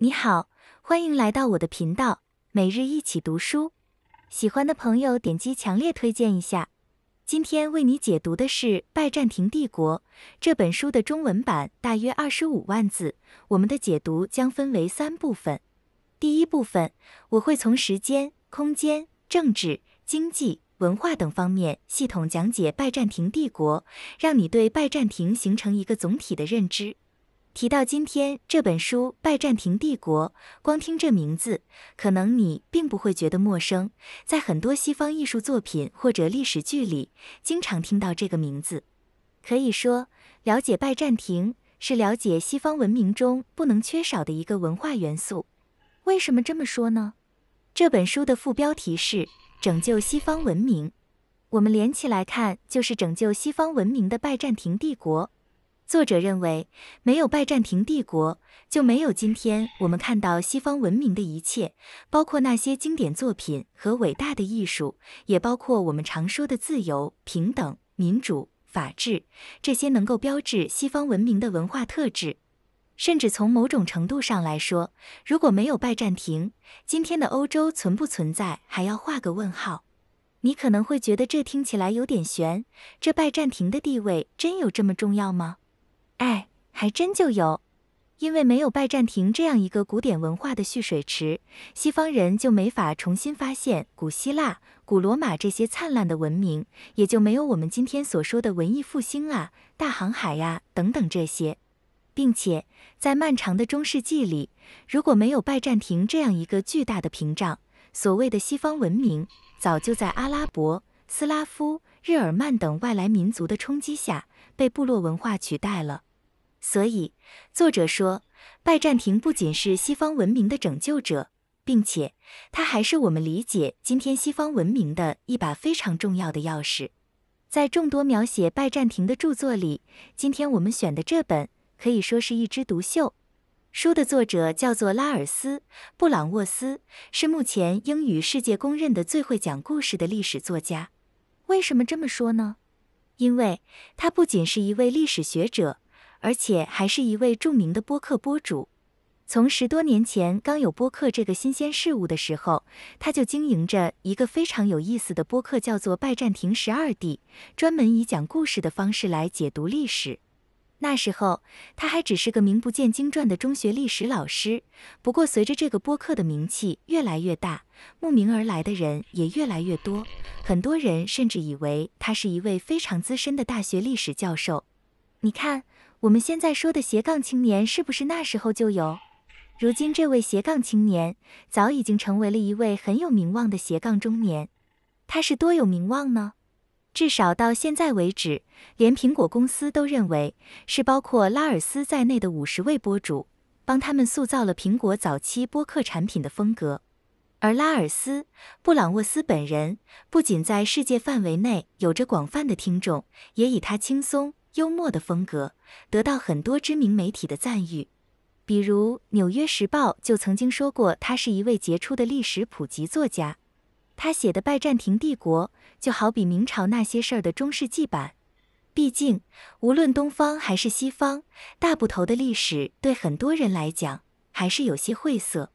你好，欢迎来到我的频道，每日一起读书。喜欢的朋友点击强烈推荐一下。今天为你解读的是《拜占庭帝国》这本书的中文版，大约二十五万字。我们的解读将分为三部分。第一部分，我会从时间、空间、政治、经济、文化等方面系统讲解拜占庭帝国，让你对拜占庭形成一个总体的认知。提到今天这本书《拜占庭帝国》，光听这名字，可能你并不会觉得陌生，在很多西方艺术作品或者历史剧里，经常听到这个名字。可以说，了解拜占庭是了解西方文明中不能缺少的一个文化元素。为什么这么说呢？这本书的副标题是“拯救西方文明”，我们连起来看，就是拯救西方文明的拜占庭帝国。作者认为，没有拜占庭帝国，就没有今天我们看到西方文明的一切，包括那些经典作品和伟大的艺术，也包括我们常说的自由、平等、民主、法治这些能够标志西方文明的文化特质。甚至从某种程度上来说，如果没有拜占庭，今天的欧洲存不存在还要画个问号。你可能会觉得这听起来有点悬，这拜占庭的地位真有这么重要吗？哎，还真就有，因为没有拜占庭这样一个古典文化的蓄水池，西方人就没法重新发现古希腊、古罗马这些灿烂的文明，也就没有我们今天所说的文艺复兴啊、大航海呀等等这些。并且在漫长的中世纪里，如果没有拜占庭这样一个巨大的屏障，所谓的西方文明早就在阿拉伯、斯拉夫、日耳曼等外来民族的冲击下，被部落文化取代了。所以，作者说，拜占庭不仅是西方文明的拯救者，并且它还是我们理解今天西方文明的一把非常重要的钥匙。在众多描写拜占庭的著作里，今天我们选的这本可以说是一枝独秀。书的作者叫做拉尔斯·布朗沃斯，是目前英语世界公认的最会讲故事的历史作家。为什么这么说呢？因为他不仅是一位历史学者。而且还是一位著名的播客播主。从十多年前刚有播客这个新鲜事物的时候，他就经营着一个非常有意思的播客，叫做《拜占庭十二帝》，专门以讲故事的方式来解读历史。那时候他还只是个名不见经传的中学历史老师。不过随着这个播客的名气越来越大，慕名而来的人也越来越多，很多人甚至以为他是一位非常资深的大学历史教授。你看。我们现在说的斜杠青年是不是那时候就有？如今这位斜杠青年早已经成为了一位很有名望的斜杠中年。他是多有名望呢？至少到现在为止，连苹果公司都认为是包括拉尔斯在内的五十位播主帮他们塑造了苹果早期播客产品的风格。而拉尔斯·布朗沃斯本人不仅在世界范围内有着广泛的听众，也以他轻松。幽默的风格得到很多知名媒体的赞誉，比如《纽约时报》就曾经说过他是一位杰出的历史普及作家。他写的拜占庭帝国就好比明朝那些事儿的中世纪版。毕竟，无论东方还是西方，大部头的历史对很多人来讲还是有些晦涩。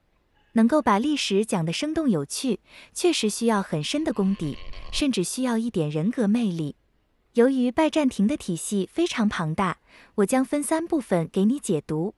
能够把历史讲得生动有趣，确实需要很深的功底，甚至需要一点人格魅力。由于拜占庭的体系非常庞大，我将分三部分给你解读。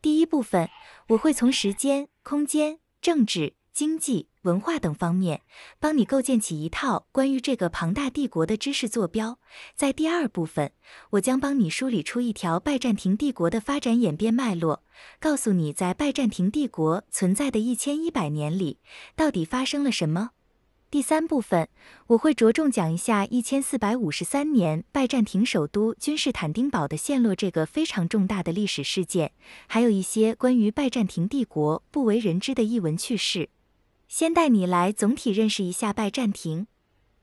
第一部分，我会从时间、空间、政治、经济、文化等方面，帮你构建起一套关于这个庞大帝国的知识坐标。在第二部分，我将帮你梳理出一条拜占庭帝国的发展演变脉络，告诉你在拜占庭帝国存在的一千一百年里，到底发生了什么。第三部分，我会着重讲一下一千四百五十三年拜占庭首都君士坦丁堡的陷落这个非常重大的历史事件，还有一些关于拜占庭帝国不为人知的逸闻趣事。先带你来总体认识一下拜占庭。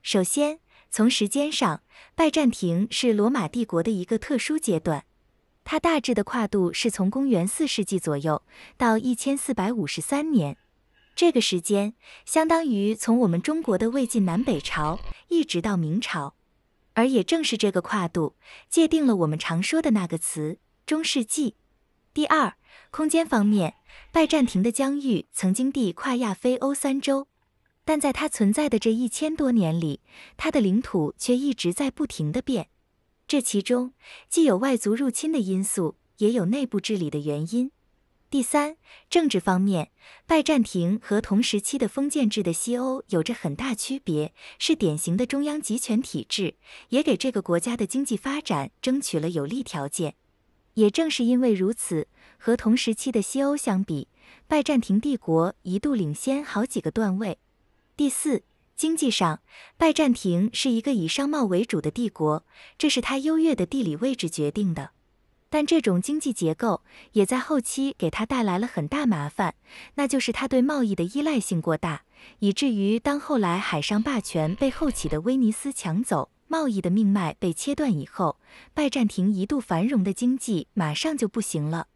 首先，从时间上，拜占庭是罗马帝国的一个特殊阶段，它大致的跨度是从公元四世纪左右到一千四百五十三年。这个时间相当于从我们中国的魏晋南北朝一直到明朝，而也正是这个跨度，界定了我们常说的那个词——中世纪。第二，空间方面，拜占庭的疆域曾经地跨亚非欧三洲，但在它存在的这一千多年里，它的领土却一直在不停的变，这其中既有外族入侵的因素，也有内部治理的原因。第三，政治方面，拜占庭和同时期的封建制的西欧有着很大区别，是典型的中央集权体制，也给这个国家的经济发展争取了有利条件。也正是因为如此，和同时期的西欧相比，拜占庭帝国一度领先好几个段位。第四，经济上，拜占庭是一个以商贸为主的帝国，这是它优越的地理位置决定的。但这种经济结构也在后期给他带来了很大麻烦，那就是他对贸易的依赖性过大，以至于当后来海上霸权被后起的威尼斯抢走，贸易的命脉被切断以后，拜占庭一度繁荣的经济马上就不行了。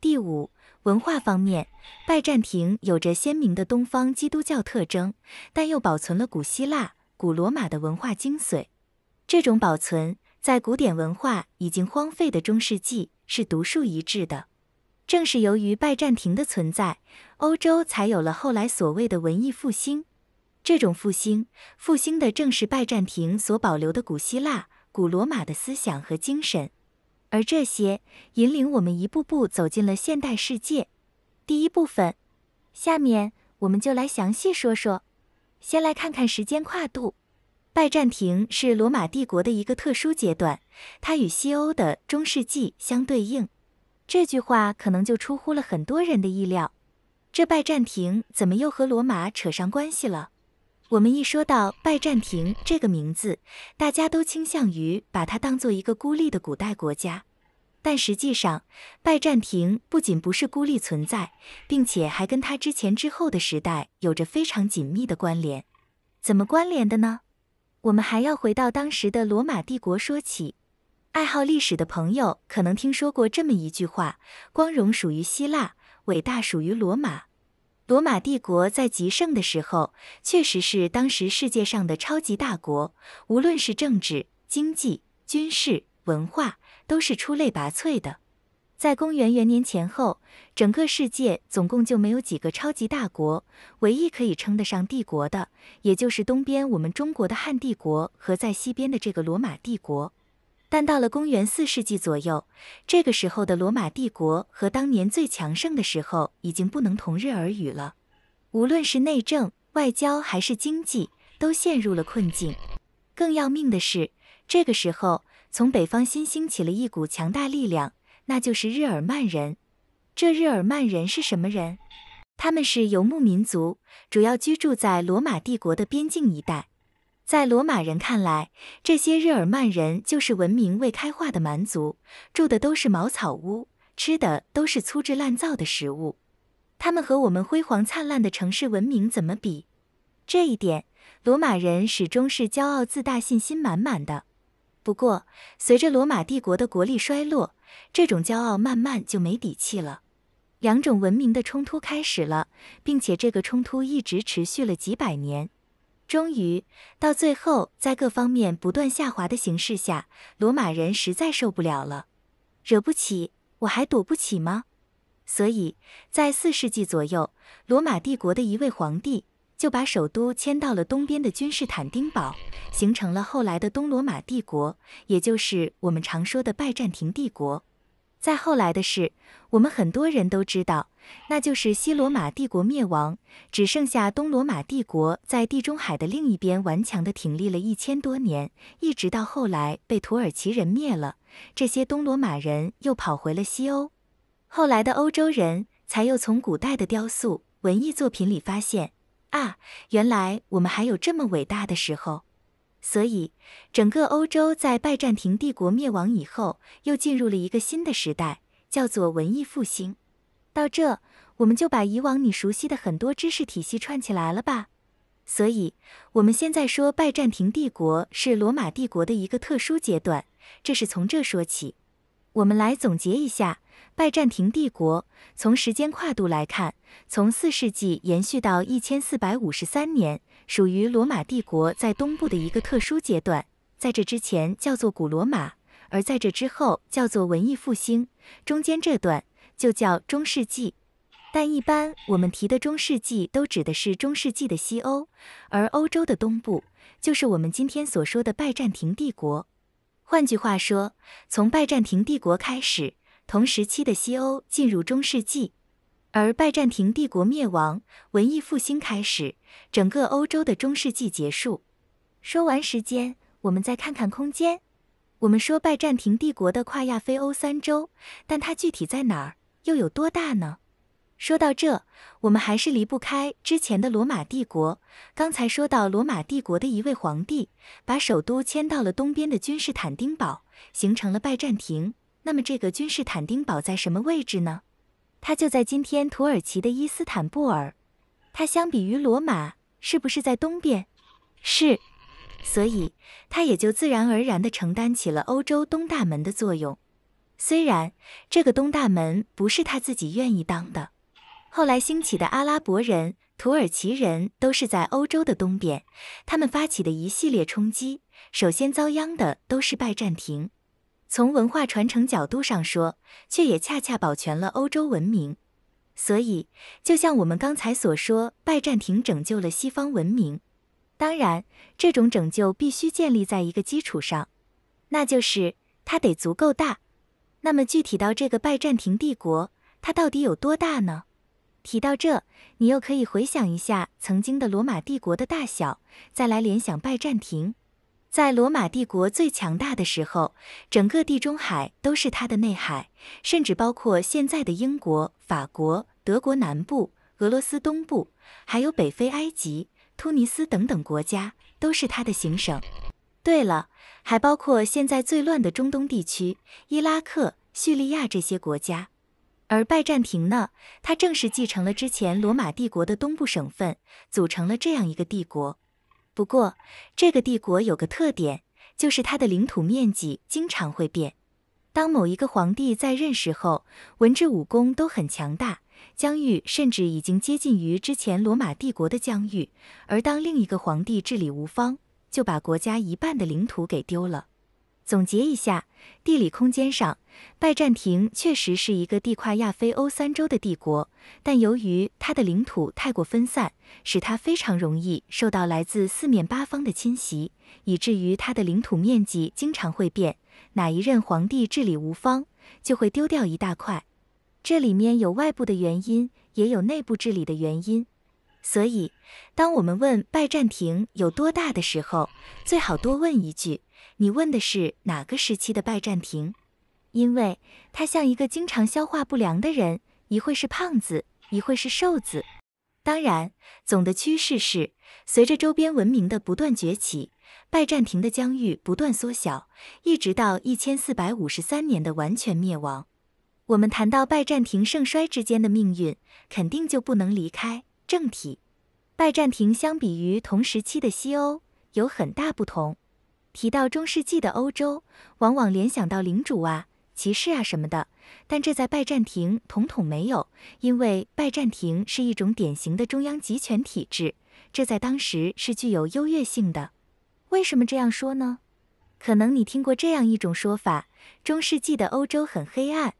第五，文化方面，拜占庭有着鲜明的东方基督教特征，但又保存了古希腊、古罗马的文化精髓，这种保存。在古典文化已经荒废的中世纪是独树一帜的。正是由于拜占庭的存在，欧洲才有了后来所谓的文艺复兴。这种复兴，复兴的正是拜占庭所保留的古希腊、古罗马的思想和精神，而这些引领我们一步步走进了现代世界。第一部分，下面我们就来详细说说。先来看看时间跨度。拜占庭是罗马帝国的一个特殊阶段，它与西欧的中世纪相对应。这句话可能就出乎了很多人的意料，这拜占庭怎么又和罗马扯上关系了？我们一说到拜占庭这个名字，大家都倾向于把它当做一个孤立的古代国家，但实际上，拜占庭不仅不是孤立存在，并且还跟它之前之后的时代有着非常紧密的关联。怎么关联的呢？我们还要回到当时的罗马帝国说起。爱好历史的朋友可能听说过这么一句话：光荣属于希腊，伟大属于罗马。罗马帝国在极盛的时候，确实是当时世界上的超级大国，无论是政治、经济、军事、文化，都是出类拔萃的。在公元元年前后，整个世界总共就没有几个超级大国，唯一可以称得上帝国的，也就是东边我们中国的汉帝国和在西边的这个罗马帝国。但到了公元四世纪左右，这个时候的罗马帝国和当年最强盛的时候已经不能同日而语了，无论是内政、外交还是经济，都陷入了困境。更要命的是，这个时候从北方新兴起了一股强大力量。那就是日耳曼人。这日耳曼人是什么人？他们是游牧民族，主要居住在罗马帝国的边境一带。在罗马人看来，这些日耳曼人就是文明未开化的蛮族，住的都是茅草屋，吃的都是粗制滥造的食物。他们和我们辉煌灿烂的城市文明怎么比？这一点，罗马人始终是骄傲自大、信心满满的。不过，随着罗马帝国的国力衰落，这种骄傲慢慢就没底气了，两种文明的冲突开始了，并且这个冲突一直持续了几百年，终于到最后，在各方面不断下滑的形势下，罗马人实在受不了了，惹不起我还躲不起吗？所以在四世纪左右，罗马帝国的一位皇帝就把首都迁到了东边的君士坦丁堡，形成了后来的东罗马帝国，也就是我们常说的拜占庭帝国。再后来的事，我们很多人都知道，那就是西罗马帝国灭亡，只剩下东罗马帝国在地中海的另一边顽强地挺立了一千多年，一直到后来被土耳其人灭了。这些东罗马人又跑回了西欧，后来的欧洲人才又从古代的雕塑、文艺作品里发现，啊，原来我们还有这么伟大的时候。所以，整个欧洲在拜占庭帝国灭亡以后，又进入了一个新的时代，叫做文艺复兴。到这，我们就把以往你熟悉的很多知识体系串起来了吧？所以，我们现在说拜占庭帝国是罗马帝国的一个特殊阶段，这是从这说起。我们来总结一下：拜占庭帝国从时间跨度来看，从四世纪延续到一千四百五十三年。属于罗马帝国在东部的一个特殊阶段，在这之前叫做古罗马，而在这之后叫做文艺复兴，中间这段就叫中世纪。但一般我们提的中世纪都指的是中世纪的西欧，而欧洲的东部就是我们今天所说的拜占庭帝国。换句话说，从拜占庭帝国开始，同时期的西欧进入中世纪。而拜占庭帝国灭亡，文艺复兴开始，整个欧洲的中世纪结束。说完时间，我们再看看空间。我们说拜占庭帝国的跨亚非欧三洲，但它具体在哪儿，又有多大呢？说到这，我们还是离不开之前的罗马帝国。刚才说到罗马帝国的一位皇帝把首都迁到了东边的君士坦丁堡，形成了拜占庭。那么这个君士坦丁堡在什么位置呢？它就在今天土耳其的伊斯坦布尔。它相比于罗马，是不是在东边？是，所以它也就自然而然地承担起了欧洲东大门的作用。虽然这个东大门不是他自己愿意当的。后来兴起的阿拉伯人、土耳其人都是在欧洲的东边，他们发起的一系列冲击，首先遭殃的都是拜占庭。从文化传承角度上说，却也恰恰保全了欧洲文明。所以，就像我们刚才所说，拜占庭拯救了西方文明。当然，这种拯救必须建立在一个基础上，那就是它得足够大。那么，具体到这个拜占庭帝国，它到底有多大呢？提到这，你又可以回想一下曾经的罗马帝国的大小，再来联想拜占庭。在罗马帝国最强大的时候，整个地中海都是它的内海，甚至包括现在的英国、法国、德国南部、俄罗斯东部，还有北非埃及、突尼斯等等国家都是它的行省。对了，还包括现在最乱的中东地区，伊拉克、叙利亚这些国家。而拜占庭呢，它正是继承了之前罗马帝国的东部省份，组成了这样一个帝国。不过，这个帝国有个特点，就是它的领土面积经常会变。当某一个皇帝在任时候，文治武功都很强大，疆域甚至已经接近于之前罗马帝国的疆域；而当另一个皇帝治理无方，就把国家一半的领土给丢了。总结一下，地理空间上，拜占庭确实是一个地跨亚非欧三洲的帝国，但由于它的领土太过分散，使它非常容易受到来自四面八方的侵袭，以至于它的领土面积经常会变。哪一任皇帝治理无方，就会丢掉一大块。这里面有外部的原因，也有内部治理的原因。所以，当我们问拜占庭有多大的时候，最好多问一句。你问的是哪个时期的拜占庭？因为他像一个经常消化不良的人，一会是胖子，一会是瘦子。当然，总的趋势是，随着周边文明的不断崛起，拜占庭的疆域不断缩小，一直到一千四百五十三年的完全灭亡。我们谈到拜占庭盛衰之间的命运，肯定就不能离开政体。拜占庭相比于同时期的西欧有很大不同。提到中世纪的欧洲，往往联想到领主啊、骑士啊什么的，但这在拜占庭统统没有，因为拜占庭是一种典型的中央集权体制，这在当时是具有优越性的。为什么这样说呢？可能你听过这样一种说法：中世纪的欧洲很黑暗，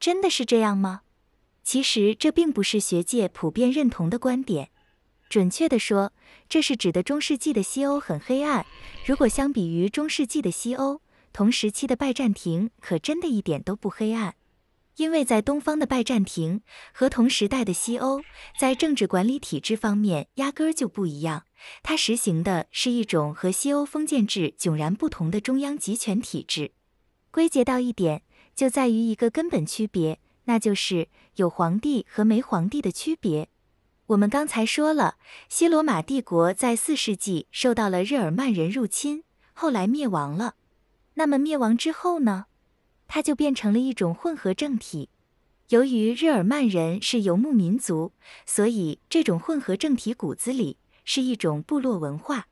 真的是这样吗？其实这并不是学界普遍认同的观点。准确的说，这是指的中世纪的西欧很黑暗。如果相比于中世纪的西欧，同时期的拜占庭可真的一点都不黑暗。因为在东方的拜占庭和同时代的西欧，在政治管理体制方面压根儿就不一样。它实行的是一种和西欧封建制迥然不同的中央集权体制。归结到一点，就在于一个根本区别，那就是有皇帝和没皇帝的区别。我们刚才说了，西罗马帝国在四世纪受到了日耳曼人入侵，后来灭亡了。那么灭亡之后呢？它就变成了一种混合政体。由于日耳曼人是游牧民族，所以这种混合政体骨子里是一种部落文化。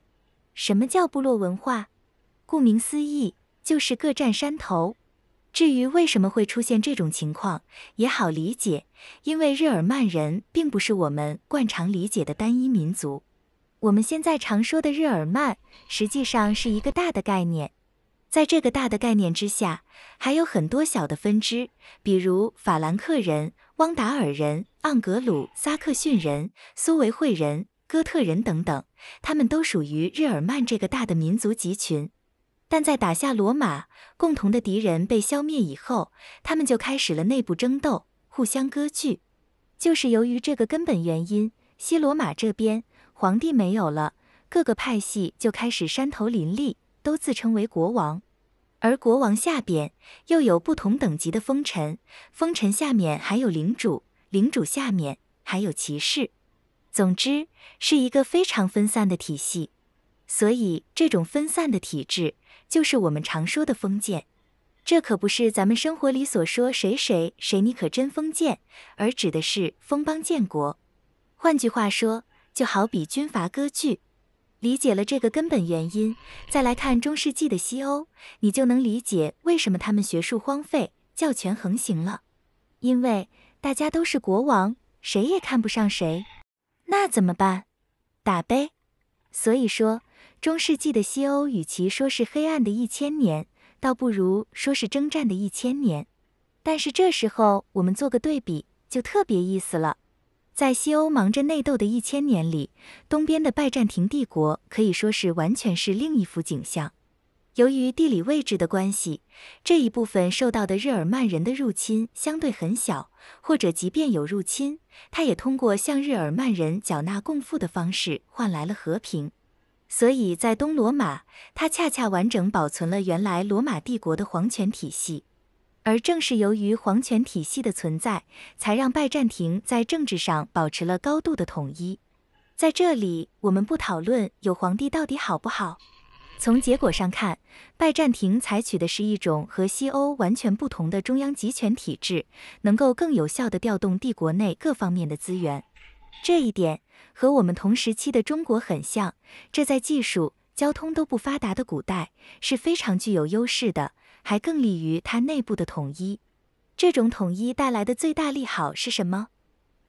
什么叫部落文化？顾名思义，就是各占山头。至于为什么会出现这种情况，也好理解，因为日耳曼人并不是我们惯常理解的单一民族。我们现在常说的日耳曼，实际上是一个大的概念，在这个大的概念之下，还有很多小的分支，比如法兰克人、汪达尔人、盎格鲁撒克逊人、苏维会人、哥特人等等，他们都属于日耳曼这个大的民族集群。但在打下罗马，共同的敌人被消灭以后，他们就开始了内部争斗，互相割据。就是由于这个根本原因，西罗马这边皇帝没有了，各个派系就开始山头林立，都自称为国王。而国王下边又有不同等级的封臣，封臣下面还有领主，领主下面还有骑士。总之，是一个非常分散的体系。所以，这种分散的体制。就是我们常说的封建，这可不是咱们生活里所说谁谁谁你可真封建，而指的是封邦建国。换句话说，就好比军阀割据。理解了这个根本原因，再来看中世纪的西欧，你就能理解为什么他们学术荒废、教权横行了。因为大家都是国王，谁也看不上谁。那怎么办？打呗。所以说。中世纪的西欧与其说是黑暗的一千年，倒不如说是征战的一千年。但是这时候我们做个对比就特别意思了。在西欧忙着内斗的一千年里，东边的拜占庭帝国可以说是完全是另一幅景象。由于地理位置的关系，这一部分受到的日耳曼人的入侵相对很小，或者即便有入侵，他也通过向日耳曼人缴纳贡赋的方式换来了和平。所以在东罗马，它恰恰完整保存了原来罗马帝国的皇权体系，而正是由于皇权体系的存在，才让拜占庭在政治上保持了高度的统一。在这里，我们不讨论有皇帝到底好不好。从结果上看，拜占庭采取的是一种和西欧完全不同的中央集权体制，能够更有效地调动帝国内各方面的资源。这一点和我们同时期的中国很像，这在技术、交通都不发达的古代是非常具有优势的，还更利于它内部的统一。这种统一带来的最大利好是什么？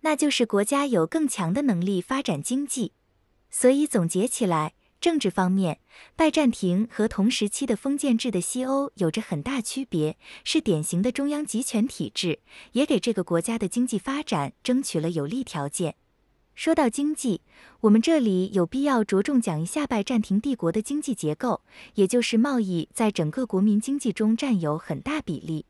那就是国家有更强的能力发展经济。所以总结起来，政治方面，拜占庭和同时期的封建制的西欧有着很大区别，是典型的中央集权体制，也给这个国家的经济发展争取了有利条件。说到经济，我们这里有必要着重讲一下拜占庭帝国的经济结构，也就是贸易在整个国民经济中占有很大比例。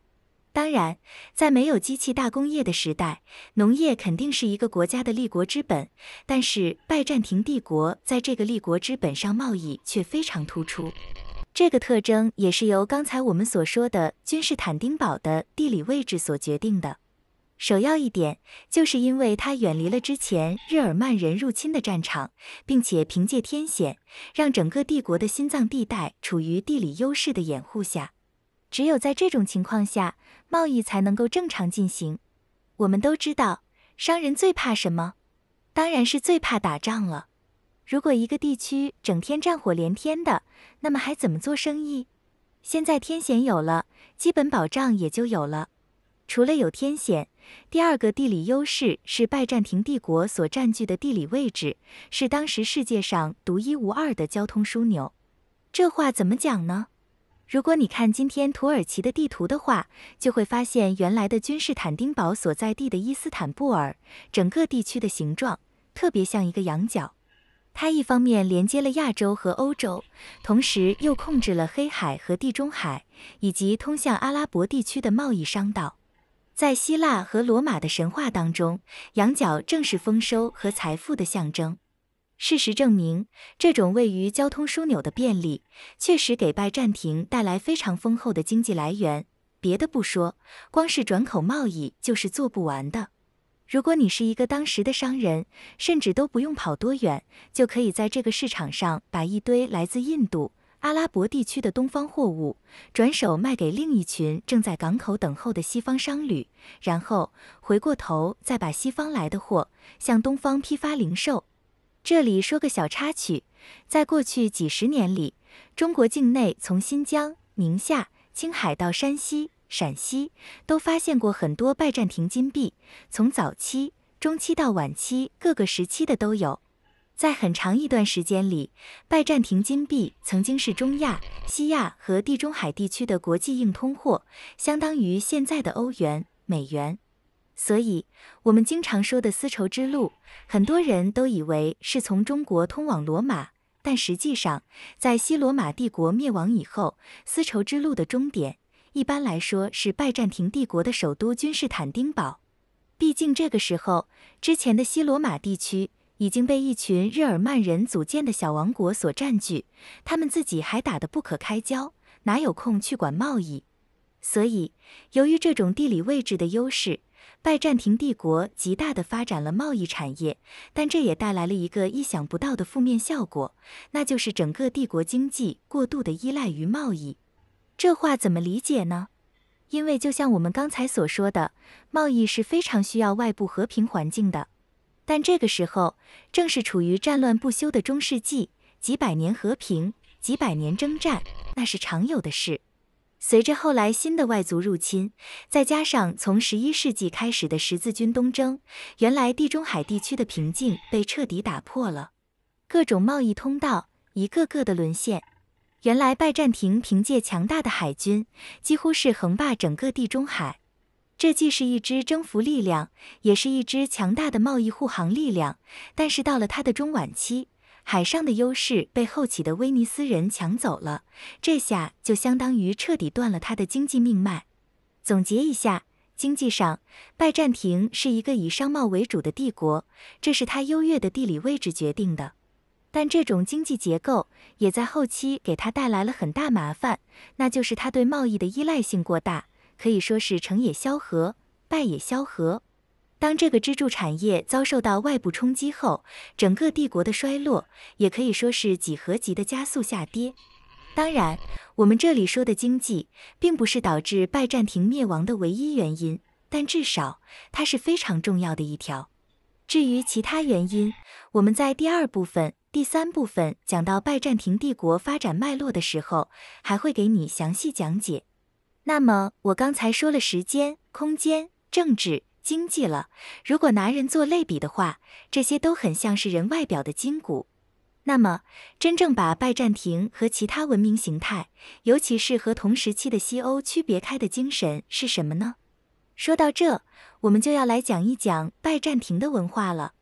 当然，在没有机器大工业的时代，农业肯定是一个国家的立国之本，但是拜占庭帝国在这个立国之本上，贸易却非常突出。这个特征也是由刚才我们所说的君士坦丁堡的地理位置所决定的。首要一点，就是因为它远离了之前日耳曼人入侵的战场，并且凭借天险，让整个帝国的心脏地带处于地理优势的掩护下。只有在这种情况下，贸易才能够正常进行。我们都知道，商人最怕什么？当然是最怕打仗了。如果一个地区整天战火连天的，那么还怎么做生意？现在天险有了，基本保障也就有了。除了有天险。第二个地理优势是拜占庭帝国所占据的地理位置，是当时世界上独一无二的交通枢纽。这话怎么讲呢？如果你看今天土耳其的地图的话，就会发现原来的君士坦丁堡所在地的伊斯坦布尔，整个地区的形状特别像一个羊角。它一方面连接了亚洲和欧洲，同时又控制了黑海和地中海，以及通向阿拉伯地区的贸易商道。在希腊和罗马的神话当中，羊角正是丰收和财富的象征。事实证明，这种位于交通枢纽的便利，确实给拜占庭带来非常丰厚的经济来源。别的不说，光是转口贸易就是做不完的。如果你是一个当时的商人，甚至都不用跑多远，就可以在这个市场上把一堆来自印度。阿拉伯地区的东方货物，转手卖给另一群正在港口等候的西方商旅，然后回过头再把西方来的货向东方批发零售。这里说个小插曲，在过去几十年里，中国境内从新疆、宁夏、青海到山西、陕西，都发现过很多拜占庭金币，从早期、中期到晚期各个时期的都有。在很长一段时间里，拜占庭金币曾经是中亚、西亚和地中海地区的国际硬通货，相当于现在的欧元、美元。所以，我们经常说的丝绸之路，很多人都以为是从中国通往罗马，但实际上，在西罗马帝国灭亡以后，丝绸之路的终点一般来说是拜占庭帝国的首都君士坦丁堡。毕竟这个时候，之前的西罗马地区。已经被一群日耳曼人组建的小王国所占据，他们自己还打得不可开交，哪有空去管贸易？所以，由于这种地理位置的优势，拜占庭帝国极大地发展了贸易产业，但这也带来了一个意想不到的负面效果，那就是整个帝国经济过度的依赖于贸易。这话怎么理解呢？因为就像我们刚才所说的，贸易是非常需要外部和平环境的。但这个时候正是处于战乱不休的中世纪，几百年和平，几百年征战，那是常有的事。随着后来新的外族入侵，再加上从十一世纪开始的十字军东征，原来地中海地区的平静被彻底打破了，各种贸易通道一个个的沦陷。原来拜占庭凭借强大的海军，几乎是横霸整个地中海。这既是一支征服力量，也是一支强大的贸易护航力量。但是到了它的中晚期，海上的优势被后起的威尼斯人抢走了，这下就相当于彻底断了他的经济命脉。总结一下，经济上，拜占庭是一个以商贸为主的帝国，这是它优越的地理位置决定的。但这种经济结构也在后期给他带来了很大麻烦，那就是他对贸易的依赖性过大。可以说是成也萧何，败也萧何。当这个支柱产业遭受到外部冲击后，整个帝国的衰落也可以说是几何级的加速下跌。当然，我们这里说的经济，并不是导致拜占庭灭亡的唯一原因，但至少它是非常重要的一条。至于其他原因，我们在第二部分、第三部分讲到拜占庭帝国发展脉络的时候，还会给你详细讲解。那么我刚才说了时间、空间、政治、经济了。如果拿人做类比的话，这些都很像是人外表的筋骨。那么，真正把拜占庭和其他文明形态，尤其是和同时期的西欧区别开的精神是什么呢？说到这，我们就要来讲一讲拜占庭的文化了。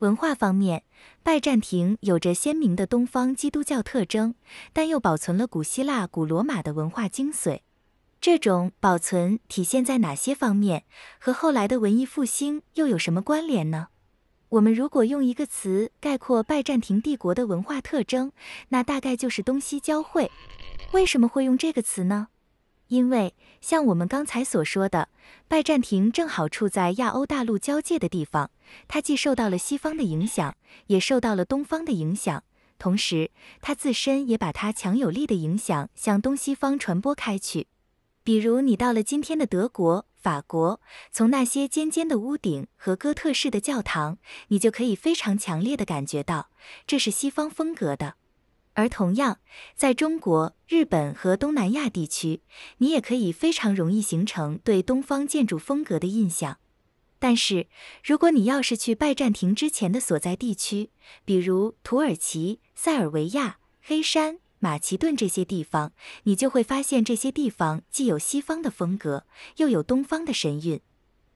文化方面，拜占庭有着鲜明的东方基督教特征，但又保存了古希腊、古罗马的文化精髓。这种保存体现在哪些方面？和后来的文艺复兴又有什么关联呢？我们如果用一个词概括拜占庭帝国的文化特征，那大概就是东西交汇。为什么会用这个词呢？因为像我们刚才所说的，拜占庭正好处在亚欧大陆交界的地方，它既受到了西方的影响，也受到了东方的影响，同时它自身也把它强有力的影响向东西方传播开去。比如你到了今天的德国、法国，从那些尖尖的屋顶和哥特式的教堂，你就可以非常强烈的感觉到这是西方风格的。而同样，在中国、日本和东南亚地区，你也可以非常容易形成对东方建筑风格的印象。但是，如果你要是去拜占庭之前的所在地区，比如土耳其、塞尔维亚、黑山，马其顿这些地方，你就会发现这些地方既有西方的风格，又有东方的神韵。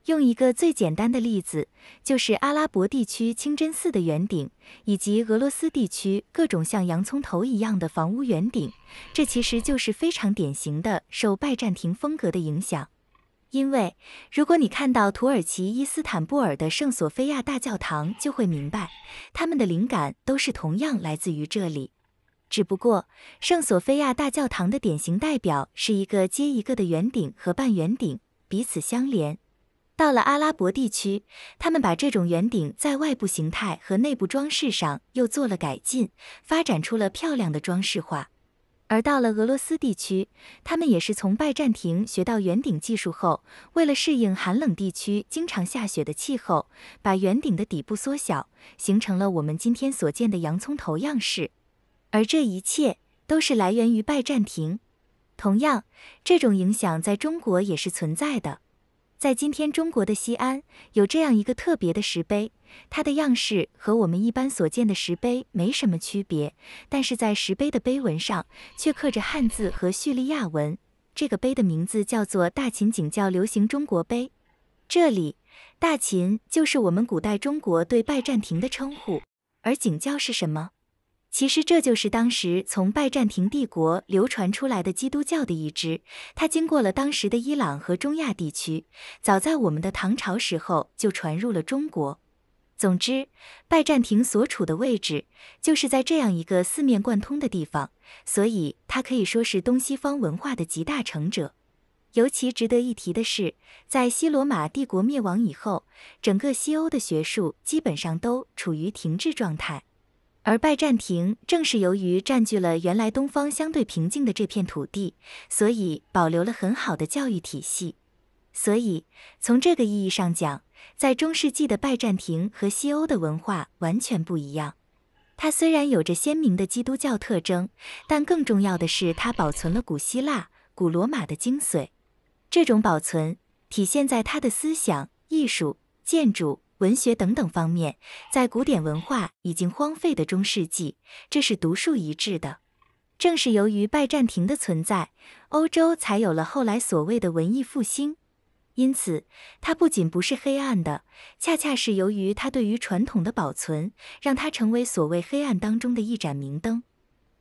用一个最简单的例子，就是阿拉伯地区清真寺的圆顶，以及俄罗斯地区各种像洋葱头一样的房屋圆顶。这其实就是非常典型的受拜占庭风格的影响。因为如果你看到土耳其伊斯坦布尔的圣索菲亚大教堂，就会明白，他们的灵感都是同样来自于这里。只不过，圣索菲亚大教堂的典型代表是一个接一个的圆顶和半圆顶彼此相连。到了阿拉伯地区，他们把这种圆顶在外部形态和内部装饰上又做了改进，发展出了漂亮的装饰画。而到了俄罗斯地区，他们也是从拜占庭学到圆顶技术后，为了适应寒冷地区经常下雪的气候，把圆顶的底部缩小，形成了我们今天所见的洋葱头样式。而这一切都是来源于拜占庭，同样，这种影响在中国也是存在的。在今天中国的西安，有这样一个特别的石碑，它的样式和我们一般所见的石碑没什么区别，但是在石碑的碑文上却刻着汉字和叙利亚文。这个碑的名字叫做“大秦景教流行中国碑”。这里“大秦”就是我们古代中国对拜占庭的称呼，而“景教”是什么？其实这就是当时从拜占庭帝国流传出来的基督教的一支，它经过了当时的伊朗和中亚地区，早在我们的唐朝时候就传入了中国。总之，拜占庭所处的位置就是在这样一个四面贯通的地方，所以它可以说是东西方文化的集大成者。尤其值得一提的是，在西罗马帝国灭亡以后，整个西欧的学术基本上都处于停滞状态。而拜占庭正是由于占据了原来东方相对平静的这片土地，所以保留了很好的教育体系。所以从这个意义上讲，在中世纪的拜占庭和西欧的文化完全不一样。它虽然有着鲜明的基督教特征，但更重要的是它保存了古希腊、古罗马的精髓。这种保存体现在它的思想、艺术、建筑。文学等等方面，在古典文化已经荒废的中世纪，这是独树一帜的。正是由于拜占庭的存在，欧洲才有了后来所谓的文艺复兴。因此，它不仅不是黑暗的，恰恰是由于它对于传统的保存，让它成为所谓黑暗当中的一盏明灯。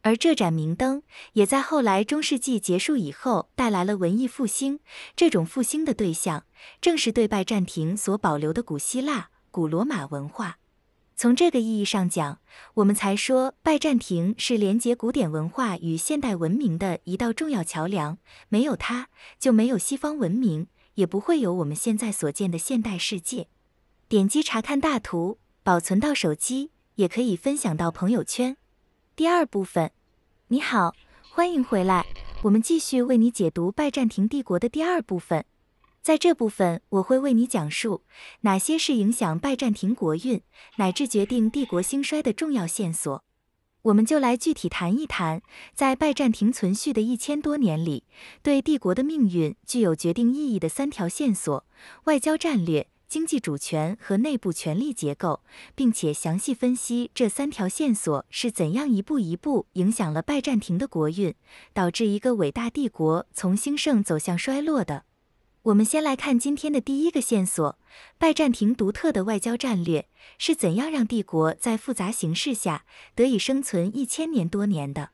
而这盏明灯，也在后来中世纪结束以后带来了文艺复兴。这种复兴的对象，正是对拜占庭所保留的古希腊、古罗马文化。从这个意义上讲，我们才说拜占庭是连接古典文化与现代文明的一道重要桥梁。没有它，就没有西方文明，也不会有我们现在所见的现代世界。点击查看大图，保存到手机，也可以分享到朋友圈。第二部分，你好，欢迎回来。我们继续为你解读拜占庭帝国的第二部分。在这部分，我会为你讲述哪些是影响拜占庭国运乃至决定帝国兴衰的重要线索。我们就来具体谈一谈，在拜占庭存续的一千多年里，对帝国的命运具有决定意义的三条线索：外交战略。经济主权和内部权力结构，并且详细分析这三条线索是怎样一步一步影响了拜占庭的国运，导致一个伟大帝国从兴盛走向衰落的。我们先来看今天的第一个线索：拜占庭独特的外交战略是怎样让帝国在复杂形势下得以生存一千年多年的？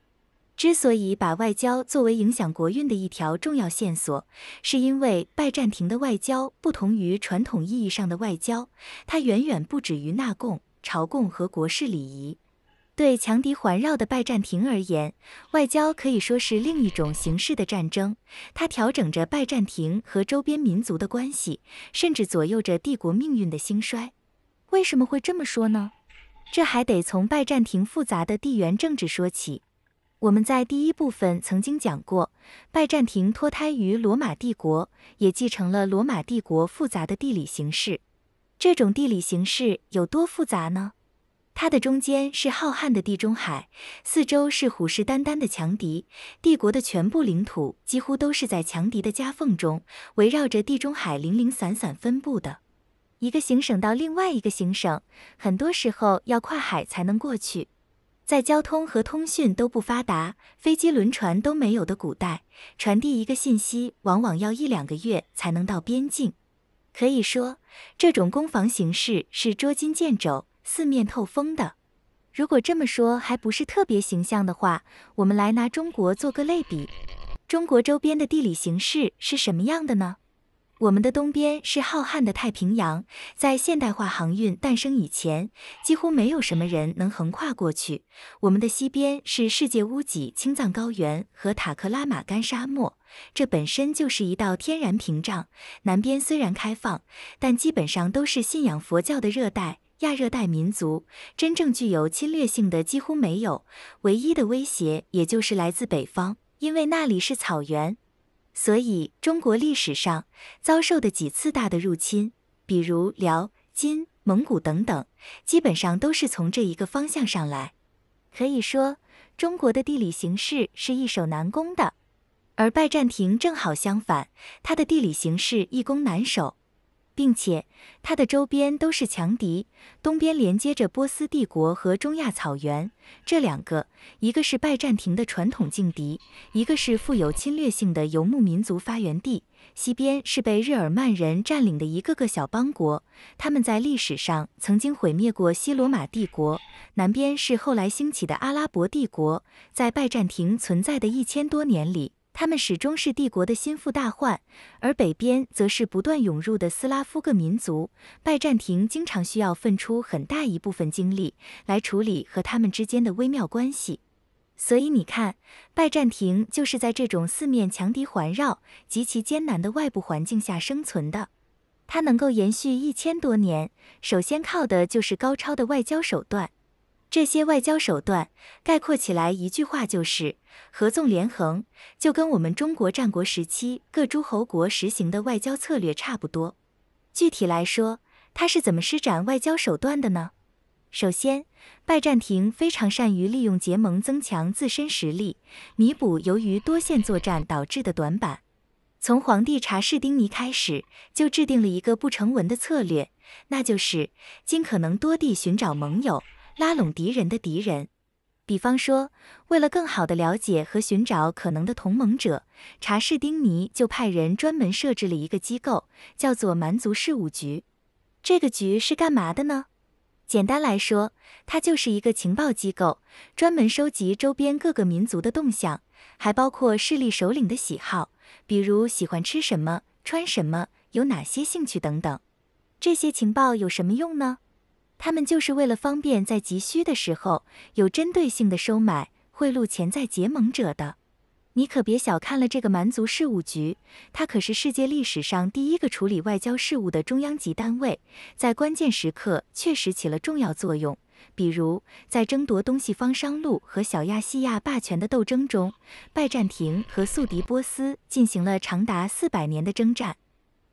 之所以把外交作为影响国运的一条重要线索，是因为拜占庭的外交不同于传统意义上的外交，它远远不止于纳贡、朝贡和国事礼仪。对强敌环绕的拜占庭而言，外交可以说是另一种形式的战争，它调整着拜占庭和周边民族的关系，甚至左右着帝国命运的兴衰。为什么会这么说呢？这还得从拜占庭复杂的地缘政治说起。我们在第一部分曾经讲过，拜占庭脱胎于罗马帝国，也继承了罗马帝国复杂的地理形势。这种地理形势有多复杂呢？它的中间是浩瀚的地中海，四周是虎视眈眈的强敌。帝国的全部领土几乎都是在强敌的夹缝中，围绕着地中海零零散散分布的。一个行省到另外一个行省，很多时候要跨海才能过去。在交通和通讯都不发达、飞机、轮船都没有的古代，传递一个信息往往要一两个月才能到边境。可以说，这种攻防形式是捉襟见肘、四面透风的。如果这么说还不是特别形象的话，我们来拿中国做个类比。中国周边的地理形势是什么样的呢？我们的东边是浩瀚的太平洋，在现代化航运诞生以前，几乎没有什么人能横跨过去。我们的西边是世界屋脊青藏高原和塔克拉玛干沙漠，这本身就是一道天然屏障。南边虽然开放，但基本上都是信仰佛教的热带、亚热带民族，真正具有侵略性的几乎没有。唯一的威胁，也就是来自北方，因为那里是草原。所以，中国历史上遭受的几次大的入侵，比如辽、金、蒙古等等，基本上都是从这一个方向上来。可以说，中国的地理形势是易守难攻的，而拜占庭正好相反，它的地理形势易攻难守。并且它的周边都是强敌，东边连接着波斯帝国和中亚草原，这两个一个是拜占庭的传统劲敌，一个是富有侵略性的游牧民族发源地；西边是被日耳曼人占领的一个个小邦国，他们在历史上曾经毁灭过西罗马帝国；南边是后来兴起的阿拉伯帝国。在拜占庭存在的一千多年里。他们始终是帝国的心腹大患，而北边则是不断涌入的斯拉夫各民族。拜占庭经常需要分出很大一部分精力来处理和他们之间的微妙关系。所以你看，拜占庭就是在这种四面强敌环绕、极其艰难的外部环境下生存的。它能够延续一千多年，首先靠的就是高超的外交手段。这些外交手段概括起来一句话就是合纵连横，就跟我们中国战国时期各诸侯国实行的外交策略差不多。具体来说，他是怎么施展外交手段的呢？首先，拜占庭非常善于利用结盟增强自身实力，弥补由于多线作战导致的短板。从皇帝查士丁尼开始，就制定了一个不成文的策略，那就是尽可能多地寻找盟友。拉拢敌人的敌人，比方说，为了更好地了解和寻找可能的同盟者，查士丁尼就派人专门设置了一个机构，叫做蛮族事务局。这个局是干嘛的呢？简单来说，它就是一个情报机构，专门收集周边各个民族的动向，还包括势力首领的喜好，比如喜欢吃什么、穿什么、有哪些兴趣等等。这些情报有什么用呢？他们就是为了方便在急需的时候有针对性的收买、贿赂潜在结盟者的。你可别小看了这个蛮族事务局，它可是世界历史上第一个处理外交事务的中央级单位，在关键时刻确实起了重要作用。比如，在争夺东西方商路和小亚细亚霸权的斗争中，拜占庭和宿敌波斯进行了长达四百年的征战。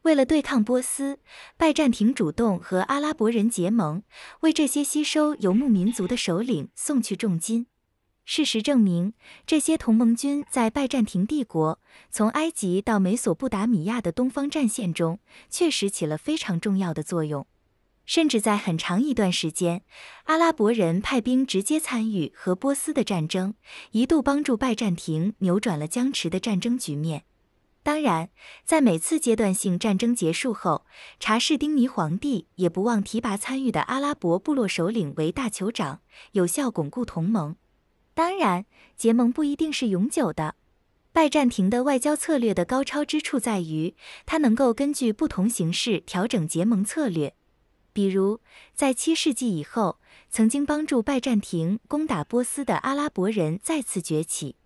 为了对抗波斯，拜占庭主动和阿拉伯人结盟，为这些吸收游牧民族的首领送去重金。事实证明，这些同盟军在拜占庭帝国从埃及到美索不达米亚的东方战线中，确实起了非常重要的作用。甚至在很长一段时间，阿拉伯人派兵直接参与和波斯的战争，一度帮助拜占庭扭转了僵持的战争局面。当然，在每次阶段性战争结束后，查士丁尼皇帝也不忘提拔参与的阿拉伯部落首领为大酋长，有效巩固同盟。当然，结盟不一定是永久的。拜占庭的外交策略的高超之处在于，它能够根据不同形式调整结盟策略。比如，在七世纪以后，曾经帮助拜占庭攻打波斯的阿拉伯人再次崛起。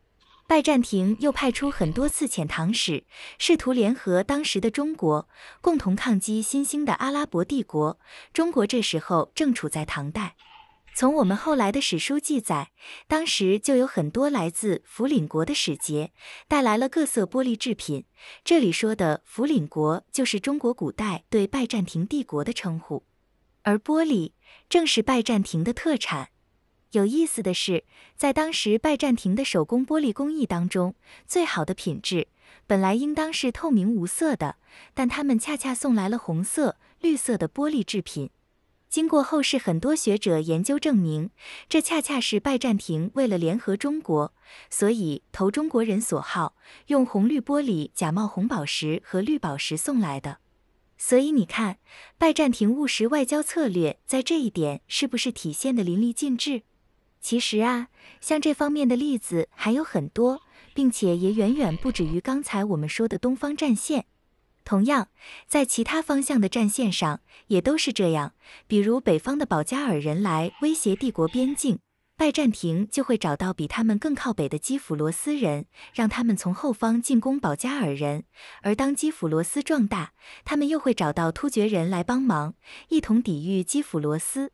拜占庭又派出很多次遣唐使，试图联合当时的中国，共同抗击新兴的阿拉伯帝国。中国这时候正处在唐代。从我们后来的史书记载，当时就有很多来自福领国的使节，带来了各色玻璃制品。这里说的福领国，就是中国古代对拜占庭帝国的称呼，而玻璃正是拜占庭的特产。有意思的是，在当时拜占庭的手工玻璃工艺当中，最好的品质本来应当是透明无色的，但他们恰恰送来了红色、绿色的玻璃制品。经过后世很多学者研究证明，这恰恰是拜占庭为了联合中国，所以投中国人所好，用红绿玻璃假冒红宝石和绿宝石送来的。所以你看，拜占庭务实外交策略在这一点是不是体现得淋漓尽致？其实啊，像这方面的例子还有很多，并且也远远不止于刚才我们说的东方战线。同样，在其他方向的战线上也都是这样。比如北方的保加尔人来威胁帝国边境，拜占庭就会找到比他们更靠北的基辅罗斯人，让他们从后方进攻保加尔人。而当基辅罗斯壮大，他们又会找到突厥人来帮忙，一同抵御基辅罗斯。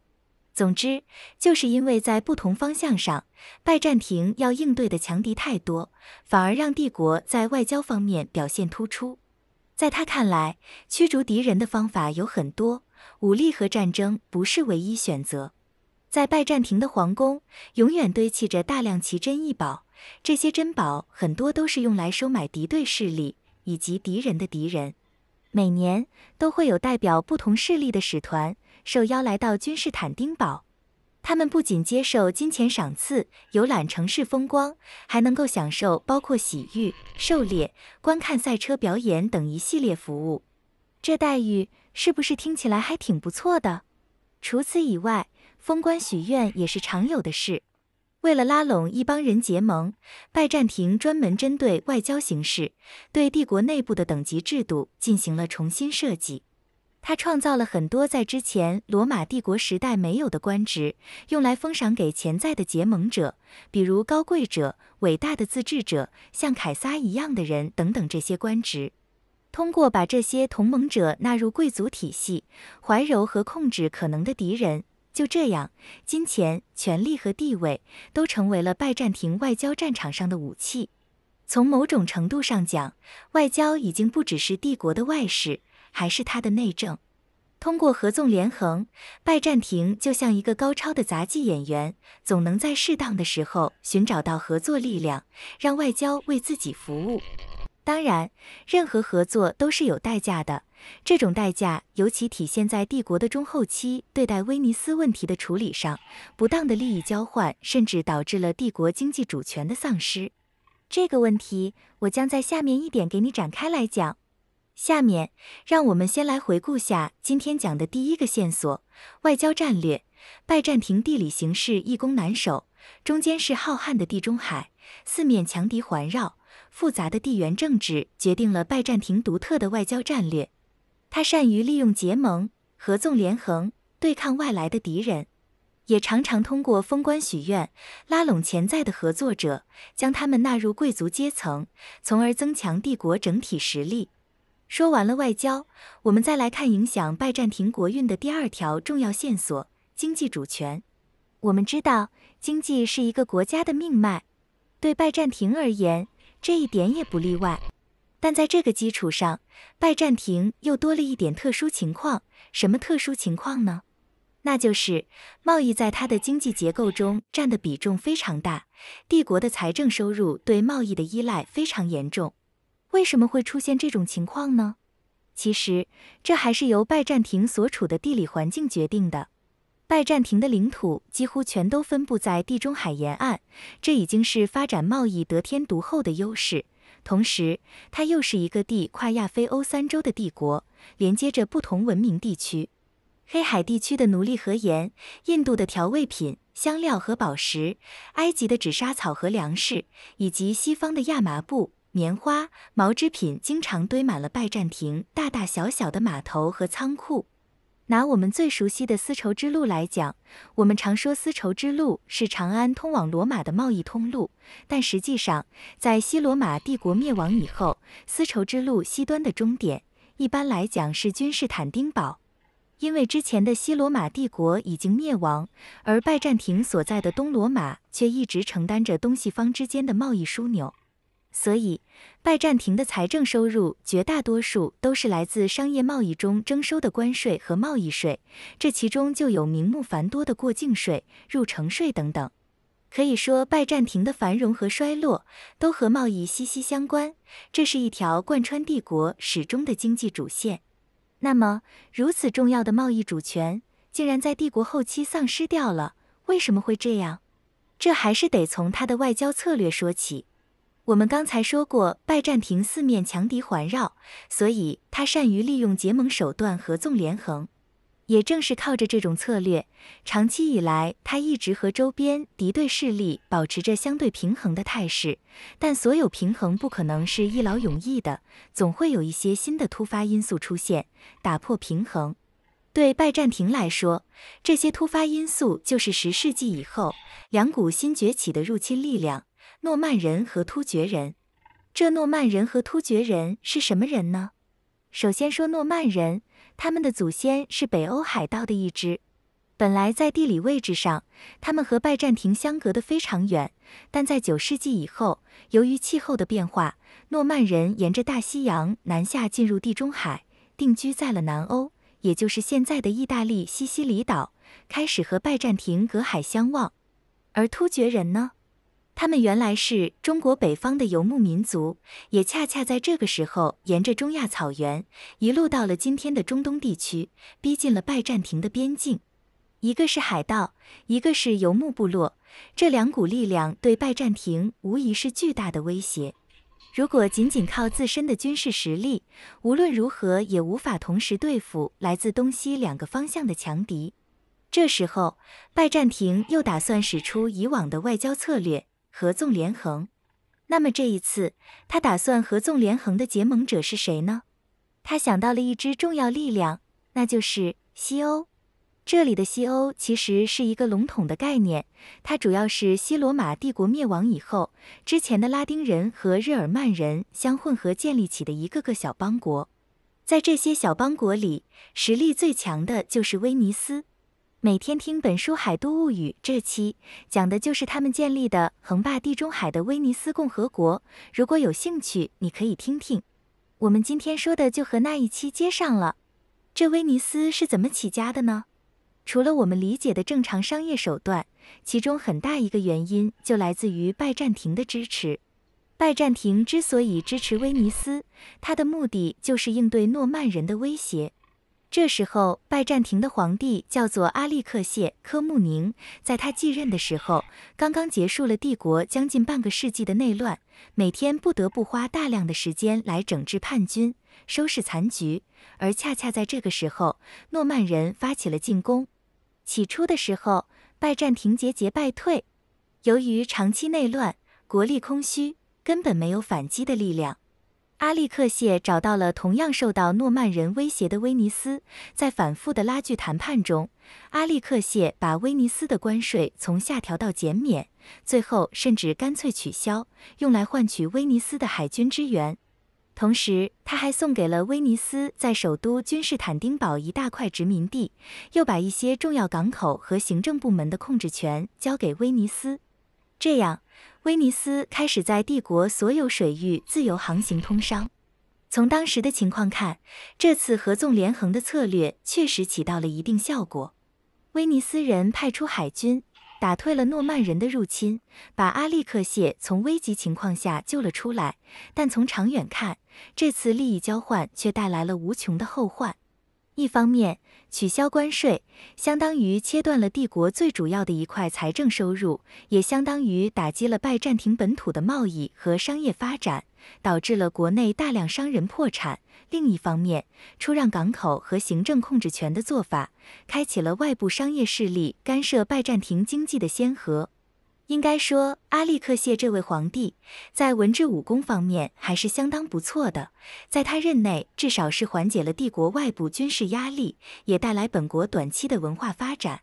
总之，就是因为在不同方向上，拜占庭要应对的强敌太多，反而让帝国在外交方面表现突出。在他看来，驱逐敌人的方法有很多，武力和战争不是唯一选择。在拜占庭的皇宫，永远堆砌着大量奇珍异宝，这些珍宝很多都是用来收买敌对势力以及敌人的敌人。每年都会有代表不同势力的使团。受邀来到君士坦丁堡，他们不仅接受金钱赏赐、游览城市风光，还能够享受包括洗浴、狩猎、观看赛车表演等一系列服务。这待遇是不是听起来还挺不错的？除此以外，封官许愿也是常有的事。为了拉拢一帮人结盟，拜占庭专门针对外交形势，对帝国内部的等级制度进行了重新设计。他创造了很多在之前罗马帝国时代没有的官职，用来封赏给潜在的结盟者，比如高贵者、伟大的自治者、像凯撒一样的人等等。这些官职通过把这些同盟者纳入贵族体系，怀柔和控制可能的敌人。就这样，金钱、权力和地位都成为了拜占庭外交战场上的武器。从某种程度上讲，外交已经不只是帝国的外事。还是他的内政，通过合纵连横，拜占庭就像一个高超的杂技演员，总能在适当的时候寻找到合作力量，让外交为自己服务。当然，任何合作都是有代价的，这种代价尤其体现在帝国的中后期对待威尼斯问题的处理上。不当的利益交换，甚至导致了帝国经济主权的丧失。这个问题，我将在下面一点给你展开来讲。下面让我们先来回顾下今天讲的第一个线索：外交战略。拜占庭地理形势易攻难守，中间是浩瀚的地中海，四面强敌环绕，复杂的地缘政治决定了拜占庭独特的外交战略。他善于利用结盟、合纵连横对抗外来的敌人，也常常通过封官许愿拉拢潜在的合作者，将他们纳入贵族阶层，从而增强帝国整体实力。说完了外交，我们再来看影响拜占庭国运的第二条重要线索——经济主权。我们知道，经济是一个国家的命脉，对拜占庭而言，这一点也不例外。但在这个基础上，拜占庭又多了一点特殊情况。什么特殊情况呢？那就是贸易在它的经济结构中占的比重非常大，帝国的财政收入对贸易的依赖非常严重。为什么会出现这种情况呢？其实，这还是由拜占庭所处的地理环境决定的。拜占庭的领土几乎全都分布在地中海沿岸，这已经是发展贸易得天独厚的优势。同时，它又是一个地跨亚非欧三洲的帝国，连接着不同文明地区：黑海地区的奴隶和盐、印度的调味品、香料和宝石、埃及的纸莎草和粮食，以及西方的亚麻布。棉花、毛织品经常堆满了拜占庭大大小小的码头和仓库。拿我们最熟悉的丝绸之路来讲，我们常说丝绸之路是长安通往罗马的贸易通路，但实际上，在西罗马帝国灭亡以后，丝绸之路西端的终点一般来讲是君士坦丁堡，因为之前的西罗马帝国已经灭亡，而拜占庭所在的东罗马却一直承担着东西方之间的贸易枢纽。所以，拜占庭的财政收入绝大多数都是来自商业贸易中征收的关税和贸易税，这其中就有名目繁多的过境税、入城税等等。可以说，拜占庭的繁荣和衰落都和贸易息息相关，这是一条贯穿帝国始终的经济主线。那么，如此重要的贸易主权竟然在帝国后期丧失掉了，为什么会这样？这还是得从他的外交策略说起。我们刚才说过，拜占庭四面强敌环绕，所以他善于利用结盟手段，合纵连横。也正是靠着这种策略，长期以来，他一直和周边敌对势力保持着相对平衡的态势。但所有平衡不可能是一劳永逸的，总会有一些新的突发因素出现，打破平衡。对拜占庭来说，这些突发因素就是十世纪以后两股新崛起的入侵力量。诺曼人和突厥人，这诺曼人和突厥人是什么人呢？首先说诺曼人，他们的祖先是北欧海盗的一支，本来在地理位置上，他们和拜占庭相隔得非常远，但在九世纪以后，由于气候的变化，诺曼人沿着大西洋南下进入地中海，定居在了南欧，也就是现在的意大利西西里岛，开始和拜占庭隔海相望。而突厥人呢？他们原来是中国北方的游牧民族，也恰恰在这个时候沿着中亚草原一路到了今天的中东地区，逼近了拜占庭的边境。一个是海盗，一个是游牧部落，这两股力量对拜占庭无疑是巨大的威胁。如果仅仅靠自身的军事实力，无论如何也无法同时对付来自东西两个方向的强敌。这时候，拜占庭又打算使出以往的外交策略。合纵连横，那么这一次他打算合纵连横的结盟者是谁呢？他想到了一支重要力量，那就是西欧。这里的西欧其实是一个笼统的概念，它主要是西罗马帝国灭亡以后，之前的拉丁人和日耳曼人相混合建立起的一个个小邦国。在这些小邦国里，实力最强的就是威尼斯。每天听本书《海都物语》，这期讲的就是他们建立的横霸地中海的威尼斯共和国。如果有兴趣，你可以听听。我们今天说的就和那一期接上了。这威尼斯是怎么起家的呢？除了我们理解的正常商业手段，其中很大一个原因就来自于拜占庭的支持。拜占庭之所以支持威尼斯，它的目的就是应对诺曼人的威胁。这时候，拜占庭的皇帝叫做阿历克谢科穆宁，在他继任的时候，刚刚结束了帝国将近半个世纪的内乱，每天不得不花大量的时间来整治叛军、收拾残局，而恰恰在这个时候，诺曼人发起了进攻。起初的时候，拜占庭节节败退，由于长期内乱，国力空虚，根本没有反击的力量。阿利克谢找到了同样受到诺曼人威胁的威尼斯，在反复的拉锯谈判中，阿利克谢把威尼斯的关税从下调到减免，最后甚至干脆取消，用来换取威尼斯的海军支援。同时，他还送给了威尼斯在首都君士坦丁堡一大块殖民地，又把一些重要港口和行政部门的控制权交给威尼斯，这样。威尼斯开始在帝国所有水域自由航行通商。从当时的情况看，这次合纵连横的策略确实起到了一定效果。威尼斯人派出海军，打退了诺曼人的入侵，把阿利克谢从危急情况下救了出来。但从长远看，这次利益交换却带来了无穷的后患。一方面，取消关税相当于切断了帝国最主要的一块财政收入，也相当于打击了拜占庭本土的贸易和商业发展，导致了国内大量商人破产。另一方面，出让港口和行政控制权的做法，开启了外部商业势力干涉拜占庭经济的先河。应该说，阿力克谢这位皇帝在文治武功方面还是相当不错的。在他任内，至少是缓解了帝国外部军事压力，也带来本国短期的文化发展。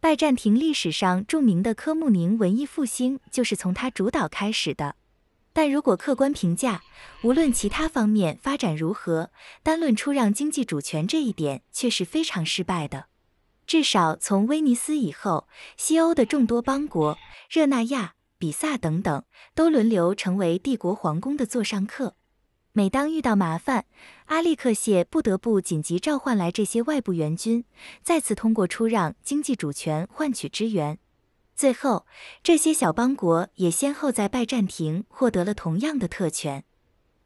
拜占庭历史上著名的科穆宁文艺复兴就是从他主导开始的。但如果客观评价，无论其他方面发展如何，单论出让经济主权这一点，却是非常失败的。至少从威尼斯以后，西欧的众多邦国，热那亚、比萨等等，都轮流成为帝国皇宫的座上客。每当遇到麻烦，阿利克谢不得不紧急召唤来这些外部援军，再次通过出让经济主权换取支援。最后，这些小邦国也先后在拜占庭获得了同样的特权。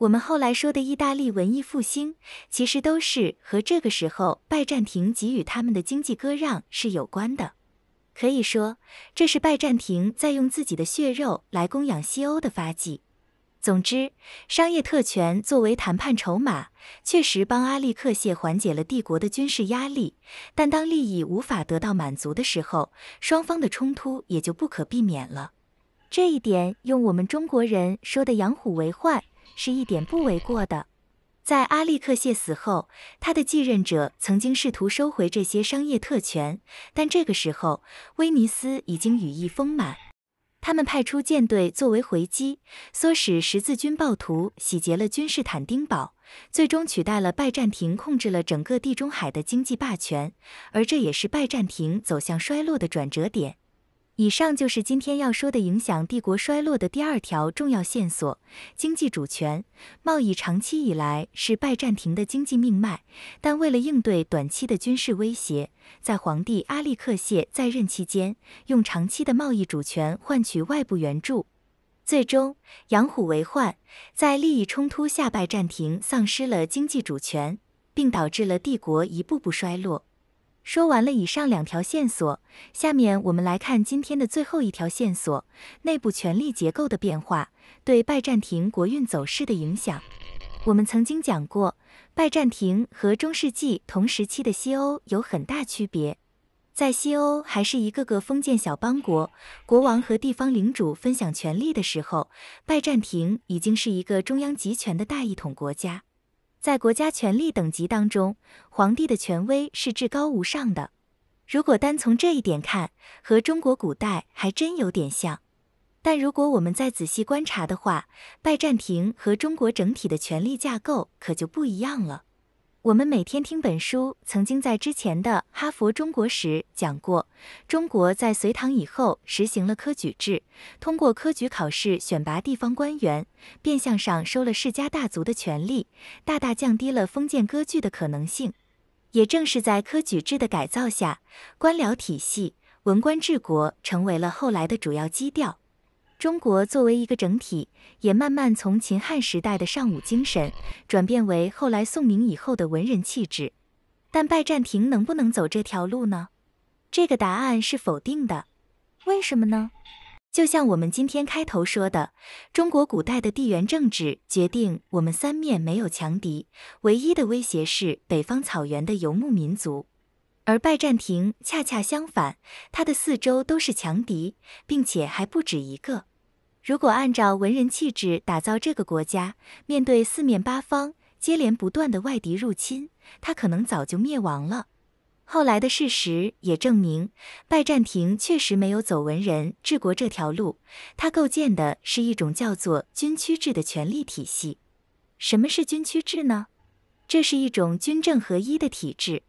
我们后来说的意大利文艺复兴，其实都是和这个时候拜占庭给予他们的经济割让是有关的。可以说，这是拜占庭在用自己的血肉来供养西欧的发迹。总之，商业特权作为谈判筹码，确实帮阿利克谢缓解了帝国的军事压力。但当利益无法得到满足的时候，双方的冲突也就不可避免了。这一点，用我们中国人说的“养虎为患”。是一点不为过的。在阿利克谢死后，他的继任者曾经试图收回这些商业特权，但这个时候威尼斯已经羽翼丰满。他们派出舰队作为回击，唆使十字军暴徒洗劫了君士坦丁堡，最终取代了拜占庭，控制了整个地中海的经济霸权。而这也是拜占庭走向衰落的转折点。以上就是今天要说的，影响帝国衰落的第二条重要线索：经济主权。贸易长期以来是拜占庭的经济命脉，但为了应对短期的军事威胁，在皇帝阿历克谢在任期间，用长期的贸易主权换取外部援助，最终养虎为患。在利益冲突下，拜占庭丧失了经济主权，并导致了帝国一步步衰落。说完了以上两条线索，下面我们来看今天的最后一条线索：内部权力结构的变化对拜占庭国运走势的影响。我们曾经讲过，拜占庭和中世纪同时期的西欧有很大区别。在西欧还是一个个封建小邦国，国王和地方领主分享权力的时候，拜占庭已经是一个中央集权的大一统国家。在国家权力等级当中，皇帝的权威是至高无上的。如果单从这一点看，和中国古代还真有点像。但如果我们再仔细观察的话，拜占庭和中国整体的权力架构可就不一样了。我们每天听本书曾经在之前的《哈佛中国史》讲过，中国在隋唐以后实行了科举制，通过科举考试选拔地方官员，变相上收了世家大族的权利，大大降低了封建割据的可能性。也正是在科举制的改造下，官僚体系、文官治国成为了后来的主要基调。中国作为一个整体，也慢慢从秦汉时代的尚武精神转变为后来宋明以后的文人气质。但拜占庭能不能走这条路呢？这个答案是否定的。为什么呢？就像我们今天开头说的，中国古代的地缘政治决定我们三面没有强敌，唯一的威胁是北方草原的游牧民族。而拜占庭恰恰相反，它的四周都是强敌，并且还不止一个。如果按照文人气质打造这个国家，面对四面八方接连不断的外敌入侵，它可能早就灭亡了。后来的事实也证明，拜占庭确实没有走文人治国这条路，它构建的是一种叫做军区制的权力体系。什么是军区制呢？这是一种军政合一的体制，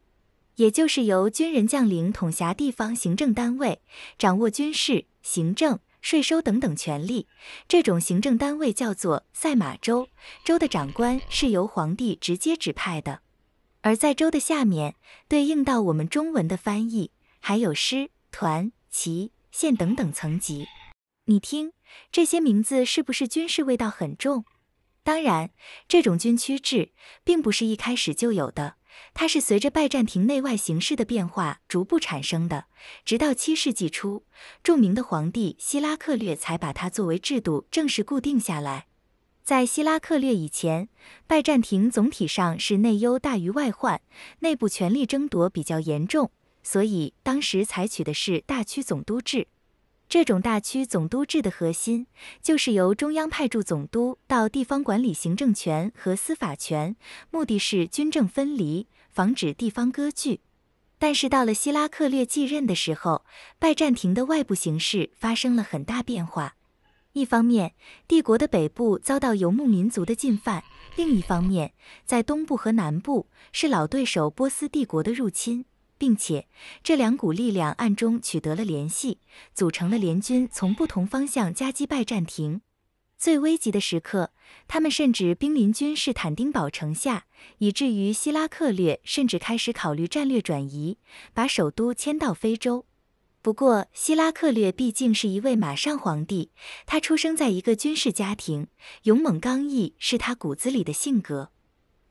也就是由军人将领统辖地方行政单位，掌握军事、行政。税收等等权利，这种行政单位叫做赛马州，州的长官是由皇帝直接指派的，而在州的下面，对应到我们中文的翻译，还有师、团、旗、县等等层级。你听，这些名字是不是军事味道很重？当然，这种军区制并不是一开始就有的。它是随着拜占庭内外形势的变化逐步产生的，直到七世纪初，著名的皇帝希拉克略才把它作为制度正式固定下来。在希拉克略以前，拜占庭总体上是内忧大于外患，内部权力争夺比较严重，所以当时采取的是大区总督制。这种大区总督制的核心就是由中央派驻总督到地方管理行政权和司法权，目的是军政分离，防止地方割据。但是到了希拉克略继任的时候，拜占庭的外部形势发生了很大变化。一方面，帝国的北部遭到游牧民族的进犯；另一方面，在东部和南部是老对手波斯帝国的入侵。并且这两股力量暗中取得了联系，组成了联军，从不同方向夹击拜占庭。最危急的时刻，他们甚至兵临君士坦丁堡城下，以至于希拉克略甚至开始考虑战略转移，把首都迁到非洲。不过，希拉克略毕竟是一位马上皇帝，他出生在一个军事家庭，勇猛刚毅是他骨子里的性格。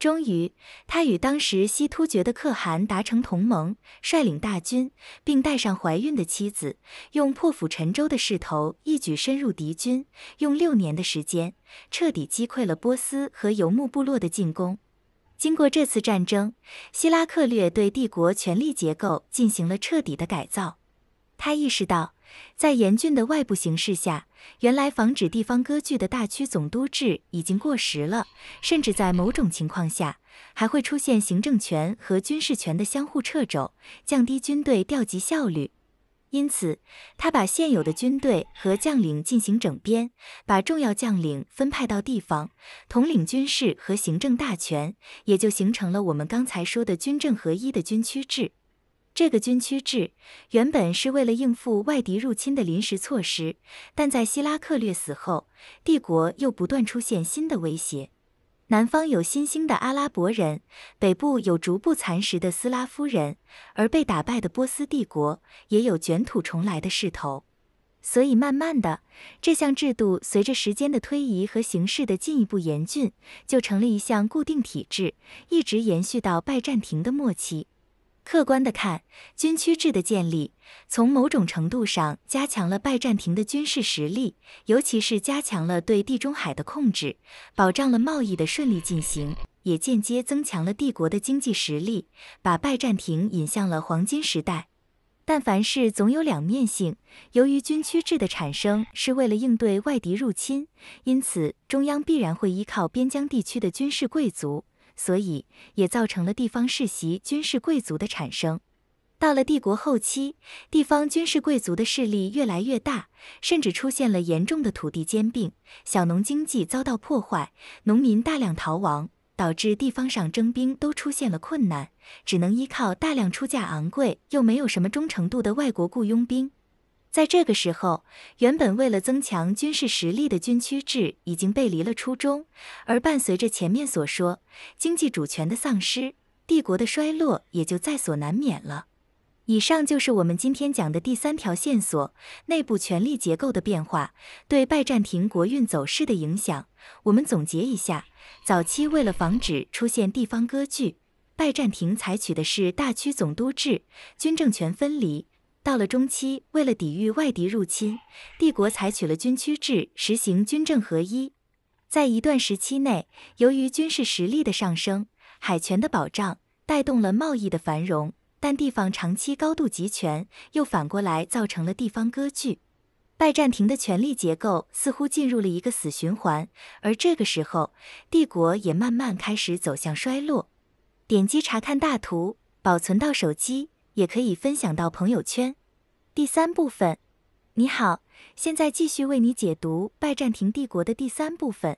终于，他与当时西突厥的可汗达成同盟，率领大军，并带上怀孕的妻子，用破釜沉舟的势头，一举深入敌军，用六年的时间，彻底击溃了波斯和游牧部落的进攻。经过这次战争，希拉克略对帝国权力结构进行了彻底的改造。他意识到。在严峻的外部形势下，原来防止地方割据的大区总督制已经过时了，甚至在某种情况下还会出现行政权和军事权的相互掣肘，降低军队调集效率。因此，他把现有的军队和将领进行整编，把重要将领分派到地方，统领军事和行政大权，也就形成了我们刚才说的军政合一的军区制。这个军区制原本是为了应付外敌入侵的临时措施，但在希拉克略死后，帝国又不断出现新的威胁。南方有新兴的阿拉伯人，北部有逐步蚕食的斯拉夫人，而被打败的波斯帝国也有卷土重来的势头。所以，慢慢的，这项制度随着时间的推移和形势的进一步严峻，就成了一项固定体制，一直延续到拜占庭的末期。客观的看，军区制的建立，从某种程度上加强了拜占庭的军事实力，尤其是加强了对地中海的控制，保障了贸易的顺利进行，也间接增强了帝国的经济实力，把拜占庭引向了黄金时代。但凡事总有两面性，由于军区制的产生是为了应对外敌入侵，因此中央必然会依靠边疆地区的军事贵族。所以，也造成了地方世袭军事贵族的产生。到了帝国后期，地方军事贵族的势力越来越大，甚至出现了严重的土地兼并，小农经济遭到破坏，农民大量逃亡，导致地方上征兵都出现了困难，只能依靠大量出价昂贵又没有什么忠诚度的外国雇佣兵。在这个时候，原本为了增强军事实力的军区制已经背离了初衷，而伴随着前面所说经济主权的丧失，帝国的衰落也就在所难免了。以上就是我们今天讲的第三条线索：内部权力结构的变化对拜占庭国运走势的影响。我们总结一下，早期为了防止出现地方割据，拜占庭采取的是大区总督制，军政权分离。到了中期，为了抵御外敌入侵，帝国采取了军区制，实行军政合一。在一段时期内，由于军事实力的上升、海权的保障，带动了贸易的繁荣。但地方长期高度集权，又反过来造成了地方割据。拜占庭的权力结构似乎进入了一个死循环，而这个时候，帝国也慢慢开始走向衰落。点击查看大图，保存到手机。也可以分享到朋友圈。第三部分，你好，现在继续为你解读拜占庭帝国的第三部分。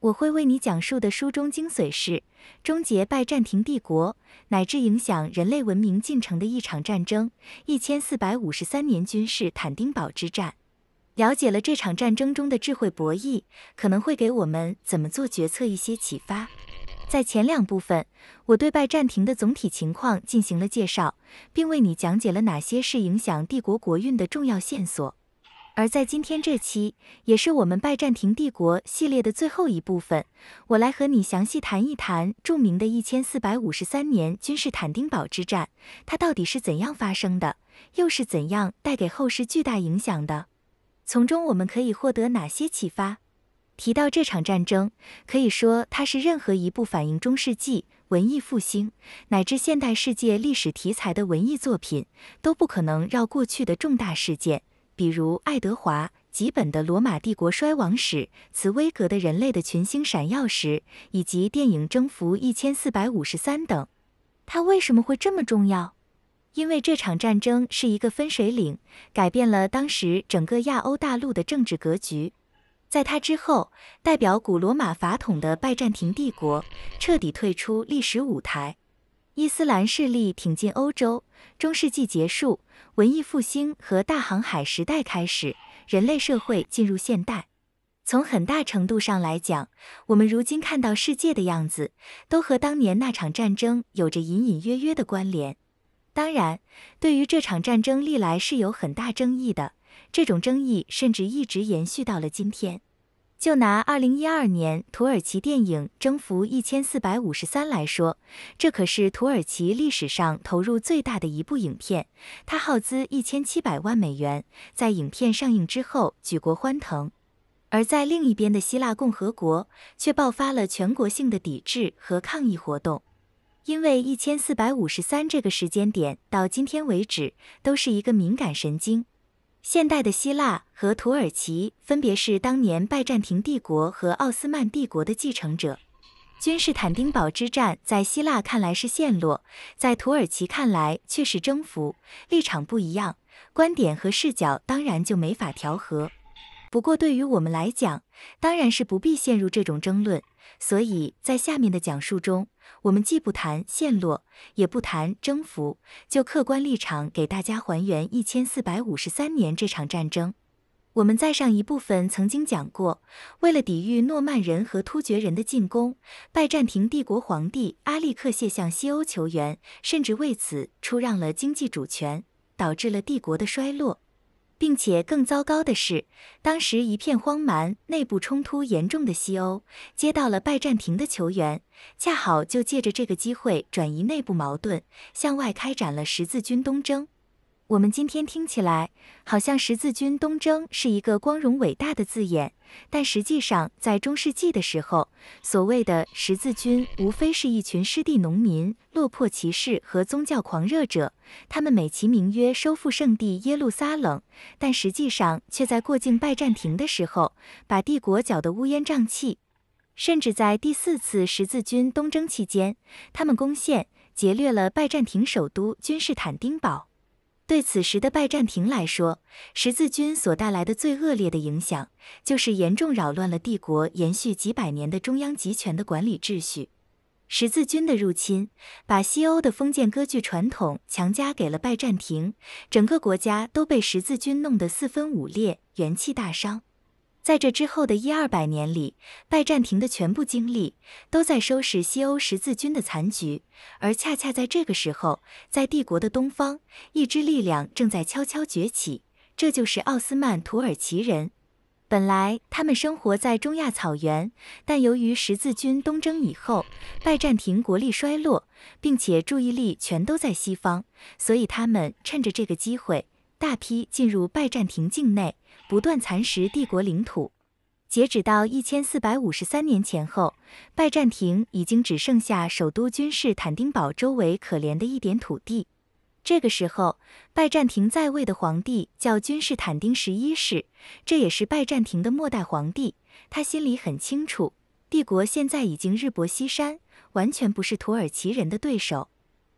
我会为你讲述的书中精髓是终结拜占庭帝国乃至影响人类文明进程的一场战争——一千四百五十三年君士坦丁堡之战。了解了这场战争中的智慧博弈，可能会给我们怎么做决策一些启发。在前两部分，我对拜占庭的总体情况进行了介绍，并为你讲解了哪些是影响帝国国运的重要线索。而在今天这期，也是我们拜占庭帝国系列的最后一部分，我来和你详细谈一谈著名的1453年君士坦丁堡之战，它到底是怎样发生的，又是怎样带给后世巨大影响的？从中我们可以获得哪些启发？提到这场战争，可以说它是任何一部反映中世纪、文艺复兴乃至现代世界历史题材的文艺作品都不可能绕过去的重大事件，比如爱德华·吉本的《罗马帝国衰亡史》、茨威格的《人类的群星闪耀时》以及电影《征服1453》等。它为什么会这么重要？因为这场战争是一个分水岭，改变了当时整个亚欧大陆的政治格局。在他之后，代表古罗马法统的拜占庭帝国彻底退出历史舞台，伊斯兰势力挺进欧洲，中世纪结束，文艺复兴和大航海时代开始，人类社会进入现代。从很大程度上来讲，我们如今看到世界的样子，都和当年那场战争有着隐隐约约的关联。当然，对于这场战争，历来是有很大争议的。这种争议甚至一直延续到了今天。就拿二零一二年土耳其电影《征服一千四百五十三》来说，这可是土耳其历史上投入最大的一部影片，它耗资一千七百万美元。在影片上映之后，举国欢腾；而在另一边的希腊共和国，却爆发了全国性的抵制和抗议活动，因为一千四百五十三这个时间点到今天为止，都是一个敏感神经。现代的希腊和土耳其分别是当年拜占庭帝国和奥斯曼帝国的继承者。君士坦丁堡之战在希腊看来是陷落，在土耳其看来却是征服，立场不一样，观点和视角当然就没法调和。不过对于我们来讲，当然是不必陷入这种争论。所以在下面的讲述中，我们既不谈陷落，也不谈征服，就客观立场给大家还原一千四百五十三年这场战争。我们在上一部分曾经讲过，为了抵御诺曼人和突厥人的进攻，拜占庭帝国皇帝阿历克谢向西欧求援，甚至为此出让了经济主权，导致了帝国的衰落。并且更糟糕的是，当时一片荒蛮、内部冲突严重的西欧，接到了拜占庭的求援，恰好就借着这个机会转移内部矛盾，向外开展了十字军东征。我们今天听起来好像十字军东征是一个光荣伟大的字眼，但实际上，在中世纪的时候，所谓的十字军无非是一群失地农民、落魄骑士和宗教狂热者。他们美其名曰收复圣地耶路撒冷，但实际上却在过境拜占庭的时候把帝国搅得乌烟瘴气。甚至在第四次十字军东征期间，他们攻陷、劫掠了拜占庭首都君士坦丁堡。对此时的拜占庭来说，十字军所带来的最恶劣的影响，就是严重扰乱了帝国延续几百年的中央集权的管理秩序。十字军的入侵，把西欧的封建割据传统强加给了拜占庭，整个国家都被十字军弄得四分五裂，元气大伤。在这之后的一二百年里，拜占庭的全部精力都在收拾西欧十字军的残局，而恰恰在这个时候，在帝国的东方，一支力量正在悄悄崛起，这就是奥斯曼土耳其人。本来他们生活在中亚草原，但由于十字军东征以后，拜占庭国力衰落，并且注意力全都在西方，所以他们趁着这个机会，大批进入拜占庭境内。不断蚕食帝国领土，截止到一千四百五十三年前后，拜占庭已经只剩下首都君士坦丁堡周围可怜的一点土地。这个时候，拜占庭在位的皇帝叫君士坦丁十一世，这也是拜占庭的末代皇帝。他心里很清楚，帝国现在已经日薄西山，完全不是土耳其人的对手。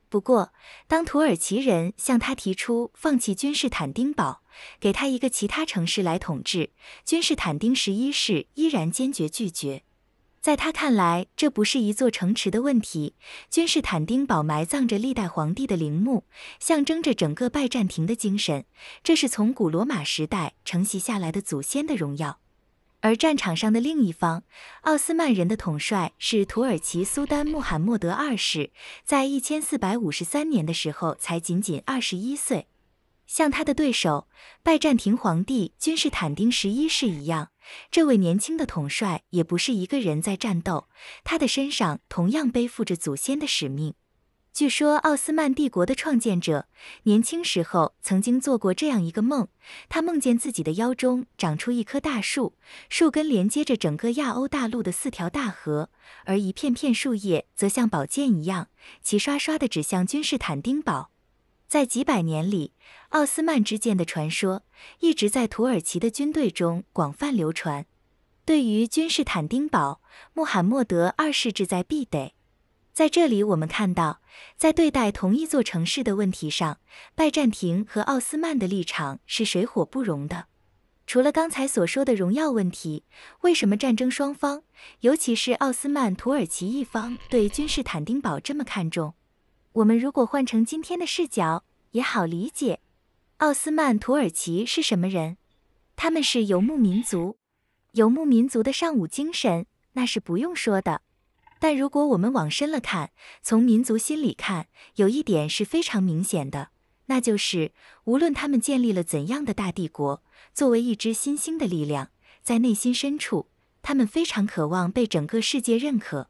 不过，当土耳其人向他提出放弃君士坦丁堡，给他一个其他城市来统治，君士坦丁十一世依然坚决拒绝。在他看来，这不是一座城池的问题。君士坦丁堡埋葬着历代皇帝的陵墓，象征着整个拜占庭的精神，这是从古罗马时代承袭下来的祖先的荣耀。而战场上的另一方，奥斯曼人的统帅是土耳其苏丹穆罕默德二世，在一千四百五十三年的时候才仅仅二十一岁。像他的对手拜占庭皇帝君士坦丁十一世一样，这位年轻的统帅也不是一个人在战斗，他的身上同样背负着祖先的使命。据说奥斯曼帝国的创建者年轻时候曾经做过这样一个梦，他梦见自己的腰中长出一棵大树，树根连接着整个亚欧大陆的四条大河，而一片片树叶则像宝剑一样，齐刷刷地指向君士坦丁堡。在几百年里，奥斯曼之剑的传说一直在土耳其的军队中广泛流传。对于君士坦丁堡，穆罕默德二世志在必得。在这里，我们看到，在对待同一座城市的问题上，拜占庭和奥斯曼的立场是水火不容的。除了刚才所说的荣耀问题，为什么战争双方，尤其是奥斯曼土耳其一方，对君士坦丁堡这么看重？我们如果换成今天的视角，也好理解。奥斯曼土耳其是什么人？他们是游牧民族，游牧民族的尚武精神，那是不用说的。但如果我们往深了看，从民族心理看，有一点是非常明显的，那就是无论他们建立了怎样的大帝国，作为一支新兴的力量，在内心深处，他们非常渴望被整个世界认可。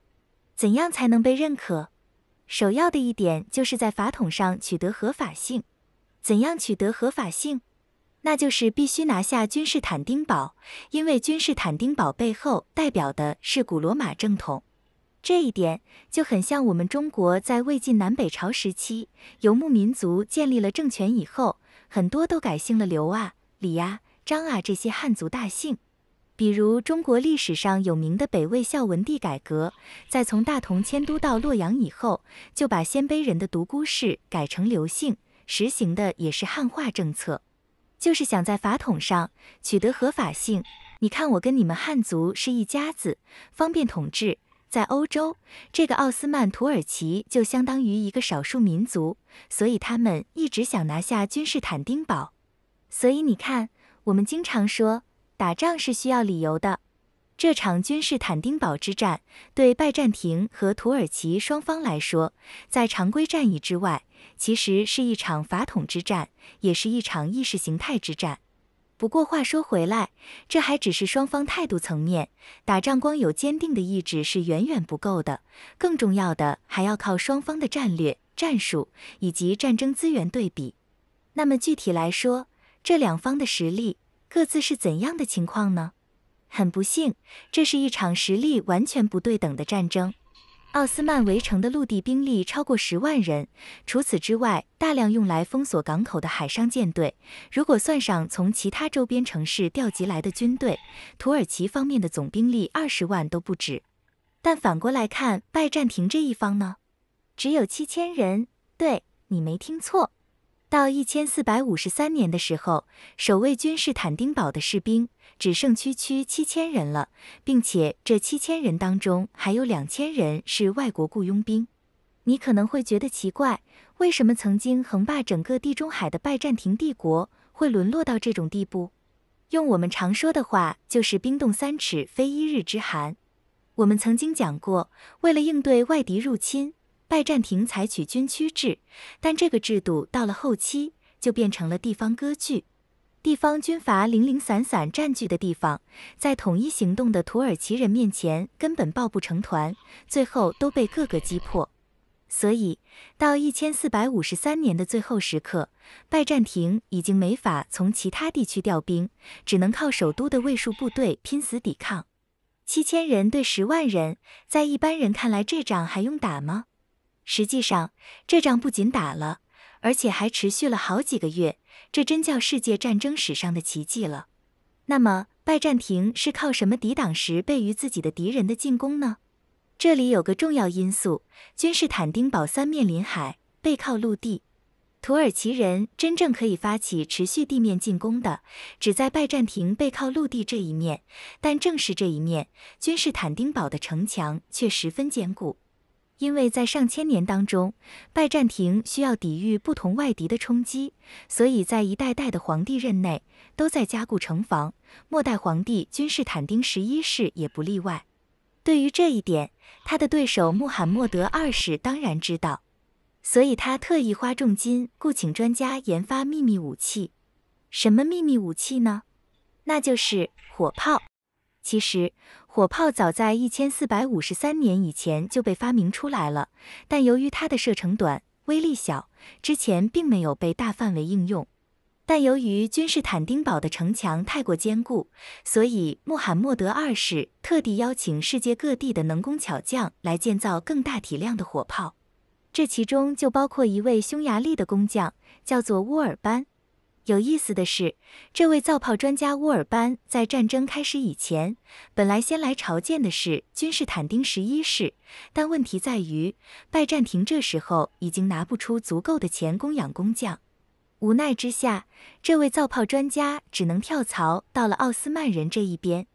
怎样才能被认可？首要的一点就是在法统上取得合法性。怎样取得合法性？那就是必须拿下君士坦丁堡，因为君士坦丁堡背后代表的是古罗马正统。这一点就很像我们中国在魏晋南北朝时期，游牧民族建立了政权以后，很多都改姓了刘啊、李啊、张啊这些汉族大姓。比如中国历史上有名的北魏孝文帝改革，在从大同迁都到洛阳以后，就把鲜卑人的独孤氏改成刘姓，实行的也是汉化政策，就是想在法统上取得合法性。你看我跟你们汉族是一家子，方便统治。在欧洲，这个奥斯曼土耳其就相当于一个少数民族，所以他们一直想拿下君士坦丁堡。所以你看，我们经常说打仗是需要理由的。这场君士坦丁堡之战，对拜占庭和土耳其双方来说，在常规战役之外，其实是一场法统之战，也是一场意识形态之战。不过话说回来，这还只是双方态度层面。打仗光有坚定的意志是远远不够的，更重要的还要靠双方的战略、战术以及战争资源对比。那么具体来说，这两方的实力各自是怎样的情况呢？很不幸，这是一场实力完全不对等的战争。奥斯曼围城的陆地兵力超过十万人，除此之外，大量用来封锁港口的海上舰队。如果算上从其他周边城市调集来的军队，土耳其方面的总兵力二十万都不止。但反过来看拜占庭这一方呢，只有七千人。对，你没听错，到一千四百五十三年的时候，守卫君士坦丁堡的士兵。只剩区区七千人了，并且这七千人当中还有两千人是外国雇佣兵。你可能会觉得奇怪，为什么曾经横霸整个地中海的拜占庭帝国会沦落到这种地步？用我们常说的话，就是冰冻三尺，非一日之寒。我们曾经讲过，为了应对外敌入侵，拜占庭采取军区制，但这个制度到了后期就变成了地方割据。地方军阀零零散散占据的地方，在统一行动的土耳其人面前根本抱不成团，最后都被各个击破。所以，到一千四百五十三年的最后时刻，拜占庭已经没法从其他地区调兵，只能靠首都的卫戍部队拼死抵抗。七千人对十万人，在一般人看来，这仗还用打吗？实际上，这仗不仅打了。而且还持续了好几个月，这真叫世界战争史上的奇迹了。那么，拜占庭是靠什么抵挡十倍于自己的敌人的进攻呢？这里有个重要因素：君士坦丁堡三面临海，背靠陆地。土耳其人真正可以发起持续地面进攻的，只在拜占庭背靠陆地这一面。但正是这一面，君士坦丁堡的城墙却十分坚固。因为在上千年当中，拜占庭需要抵御不同外敌的冲击，所以在一代代的皇帝任内，都在加固城防。末代皇帝君士坦丁十一世也不例外。对于这一点，他的对手穆罕默德二世当然知道，所以他特意花重金雇请专家研发秘密武器。什么秘密武器呢？那就是火炮。其实。火炮早在一千四百五十三年以前就被发明出来了，但由于它的射程短、威力小，之前并没有被大范围应用。但由于君士坦丁堡的城墙太过坚固，所以穆罕默德二世特地邀请世界各地的能工巧匠来建造更大体量的火炮，这其中就包括一位匈牙利的工匠，叫做乌尔班。有意思的是，这位造炮专家乌尔班在战争开始以前，本来先来朝见的是君士坦丁十一世，但问题在于拜占庭这时候已经拿不出足够的钱供养工匠，无奈之下，这位造炮专家只能跳槽到了奥斯曼人这一边。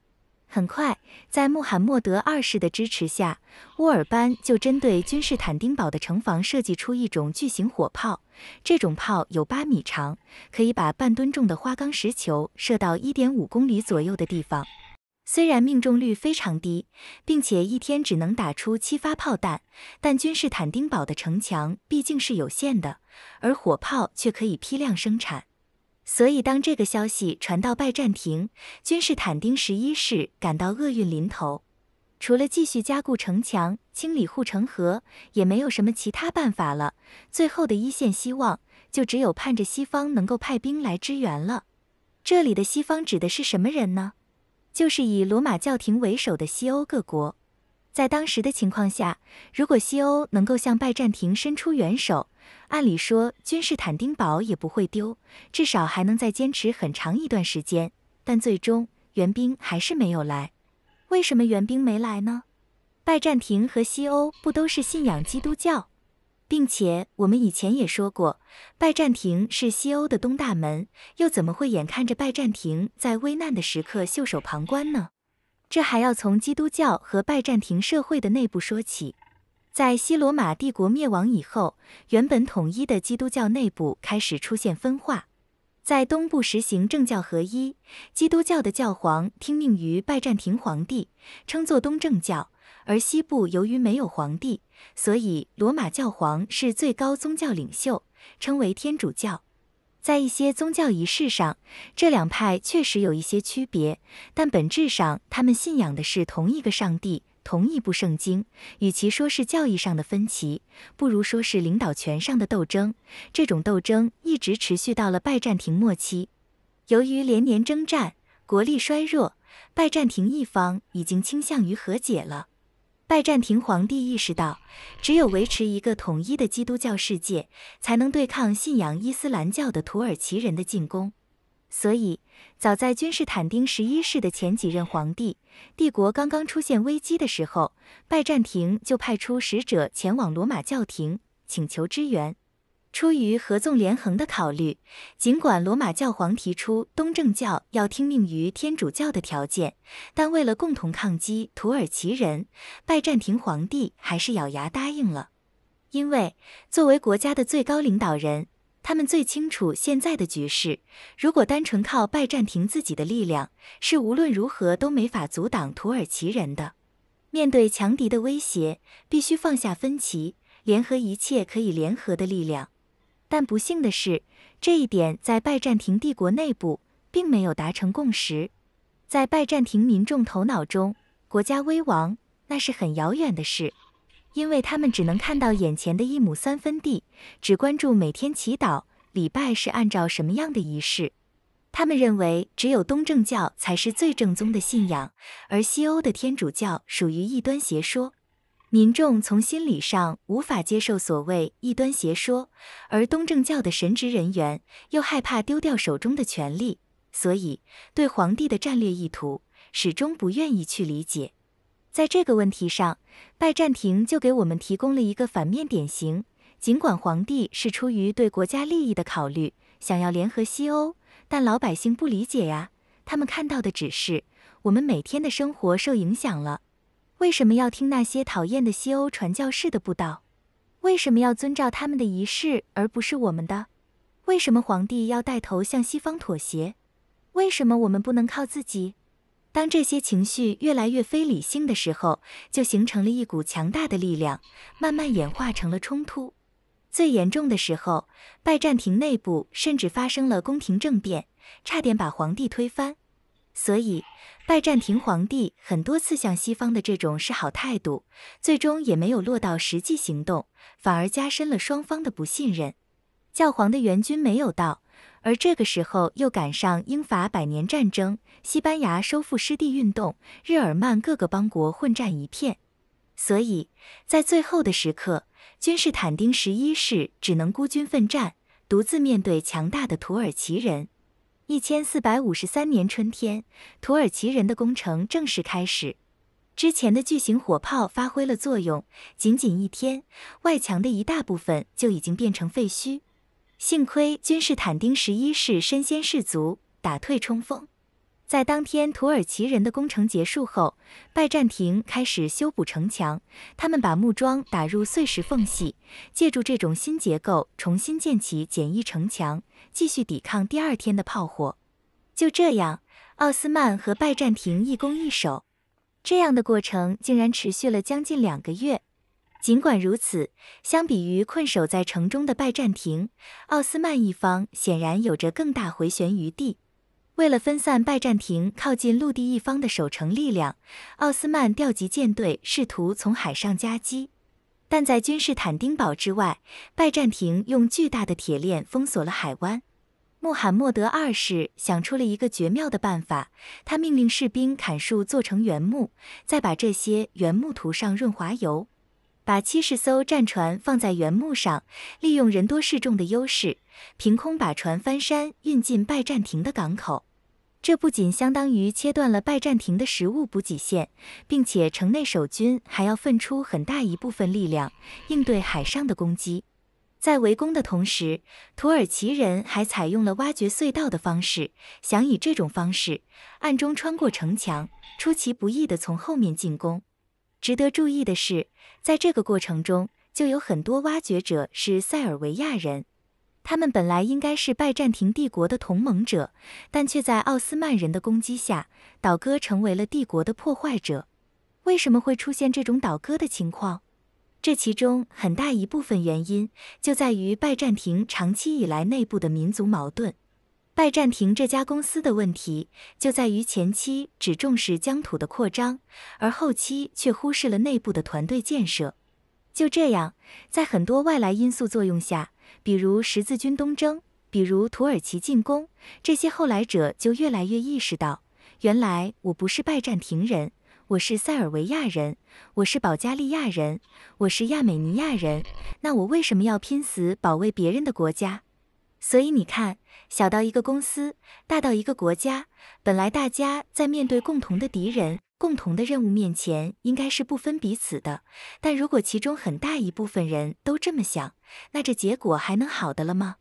很快，在穆罕默德二世的支持下，乌尔班就针对君士坦丁堡的城防设计出一种巨型火炮。这种炮有八米长，可以把半吨重的花岗石球射到一点五公里左右的地方。虽然命中率非常低，并且一天只能打出七发炮弹，但君士坦丁堡的城墙毕竟是有限的，而火炮却可以批量生产。所以，当这个消息传到拜占庭，君士坦丁十一世感到厄运临头。除了继续加固城墙、清理护城河，也没有什么其他办法了。最后的一线希望，就只有盼着西方能够派兵来支援了。这里的“西方”指的是什么人呢？就是以罗马教廷为首的西欧各国。在当时的情况下，如果西欧能够向拜占庭伸出援手，按理说君士坦丁堡也不会丢，至少还能再坚持很长一段时间。但最终援兵还是没有来，为什么援兵没来呢？拜占庭和西欧不都是信仰基督教，并且我们以前也说过，拜占庭是西欧的东大门，又怎么会眼看着拜占庭在危难的时刻袖手旁观呢？这还要从基督教和拜占庭社会的内部说起。在西罗马帝国灭亡以后，原本统一的基督教内部开始出现分化，在东部实行政教合一，基督教的教皇听命于拜占庭皇帝，称作东正教；而西部由于没有皇帝，所以罗马教皇是最高宗教领袖，称为天主教。在一些宗教仪式上，这两派确实有一些区别，但本质上，他们信仰的是同一个上帝，同一部圣经。与其说是教义上的分歧，不如说是领导权上的斗争。这种斗争一直持续到了拜占庭末期。由于连年征战，国力衰弱，拜占庭一方已经倾向于和解了。拜占庭皇帝意识到，只有维持一个统一的基督教世界，才能对抗信仰伊斯兰教的土耳其人的进攻。所以，早在君士坦丁十一世的前几任皇帝，帝国刚刚出现危机的时候，拜占庭就派出使者前往罗马教廷，请求支援。出于合纵连横的考虑，尽管罗马教皇提出东正教要听命于天主教的条件，但为了共同抗击土耳其人，拜占庭皇帝还是咬牙答应了。因为作为国家的最高领导人，他们最清楚现在的局势。如果单纯靠拜占庭自己的力量，是无论如何都没法阻挡土耳其人的。面对强敌的威胁，必须放下分歧，联合一切可以联合的力量。但不幸的是，这一点在拜占庭帝国内部并没有达成共识。在拜占庭民众头脑中，国家危亡那是很遥远的事，因为他们只能看到眼前的一亩三分地，只关注每天祈祷、礼拜是按照什么样的仪式。他们认为，只有东正教才是最正宗的信仰，而西欧的天主教属于异端邪说。民众从心理上无法接受所谓异端邪说，而东正教的神职人员又害怕丢掉手中的权力，所以对皇帝的战略意图始终不愿意去理解。在这个问题上，拜占庭就给我们提供了一个反面典型。尽管皇帝是出于对国家利益的考虑，想要联合西欧，但老百姓不理解呀，他们看到的只是我们每天的生活受影响了。为什么要听那些讨厌的西欧传教士的布道？为什么要遵照他们的仪式而不是我们的？为什么皇帝要带头向西方妥协？为什么我们不能靠自己？当这些情绪越来越非理性的时候，就形成了一股强大的力量，慢慢演化成了冲突。最严重的时候，拜占庭内部甚至发生了宫廷政变，差点把皇帝推翻。所以。拜占庭皇帝很多次向西方的这种示好态度，最终也没有落到实际行动，反而加深了双方的不信任。教皇的援军没有到，而这个时候又赶上英法百年战争、西班牙收复失地运动、日耳曼各个邦国混战一片，所以在最后的时刻，君士坦丁十一世只能孤军奋战，独自面对强大的土耳其人。一千四百五十三年春天，土耳其人的工程正式开始。之前的巨型火炮发挥了作用，仅仅一天，外墙的一大部分就已经变成废墟。幸亏君士坦丁十一世身先士卒，打退冲锋。在当天土耳其人的攻城结束后，拜占庭开始修补城墙。他们把木桩打入碎石缝隙，借助这种新结构重新建起简易城墙，继续抵抗第二天的炮火。就这样，奥斯曼和拜占庭一攻一守，这样的过程竟然持续了将近两个月。尽管如此，相比于困守在城中的拜占庭，奥斯曼一方显然有着更大回旋余地。为了分散拜占庭靠近陆地一方的守城力量，奥斯曼调集舰队，试图从海上夹击。但在君士坦丁堡之外，拜占庭用巨大的铁链封锁了海湾。穆罕默德二世想出了一个绝妙的办法，他命令士兵砍树做成原木，再把这些原木涂上润滑油。把七十艘战船放在原木上，利用人多势众的优势，凭空把船翻山运进拜占庭的港口。这不仅相当于切断了拜占庭的食物补给线，并且城内守军还要分出很大一部分力量应对海上的攻击。在围攻的同时，土耳其人还采用了挖掘隧道的方式，想以这种方式暗中穿过城墙，出其不意地从后面进攻。值得注意的是。在这个过程中，就有很多挖掘者是塞尔维亚人，他们本来应该是拜占庭帝国的同盟者，但却在奥斯曼人的攻击下倒戈，成为了帝国的破坏者。为什么会出现这种倒戈的情况？这其中很大一部分原因就在于拜占庭长期以来内部的民族矛盾。拜占庭这家公司的问题就在于前期只重视疆土的扩张，而后期却忽视了内部的团队建设。就这样，在很多外来因素作用下，比如十字军东征，比如土耳其进攻，这些后来者就越来越意识到，原来我不是拜占庭人，我是塞尔维亚人，我是保加利亚人，我是亚美尼亚人，那我为什么要拼死保卫别人的国家？所以你看，小到一个公司，大到一个国家，本来大家在面对共同的敌人、共同的任务面前，应该是不分彼此的。但如果其中很大一部分人都这么想，那这结果还能好的了吗？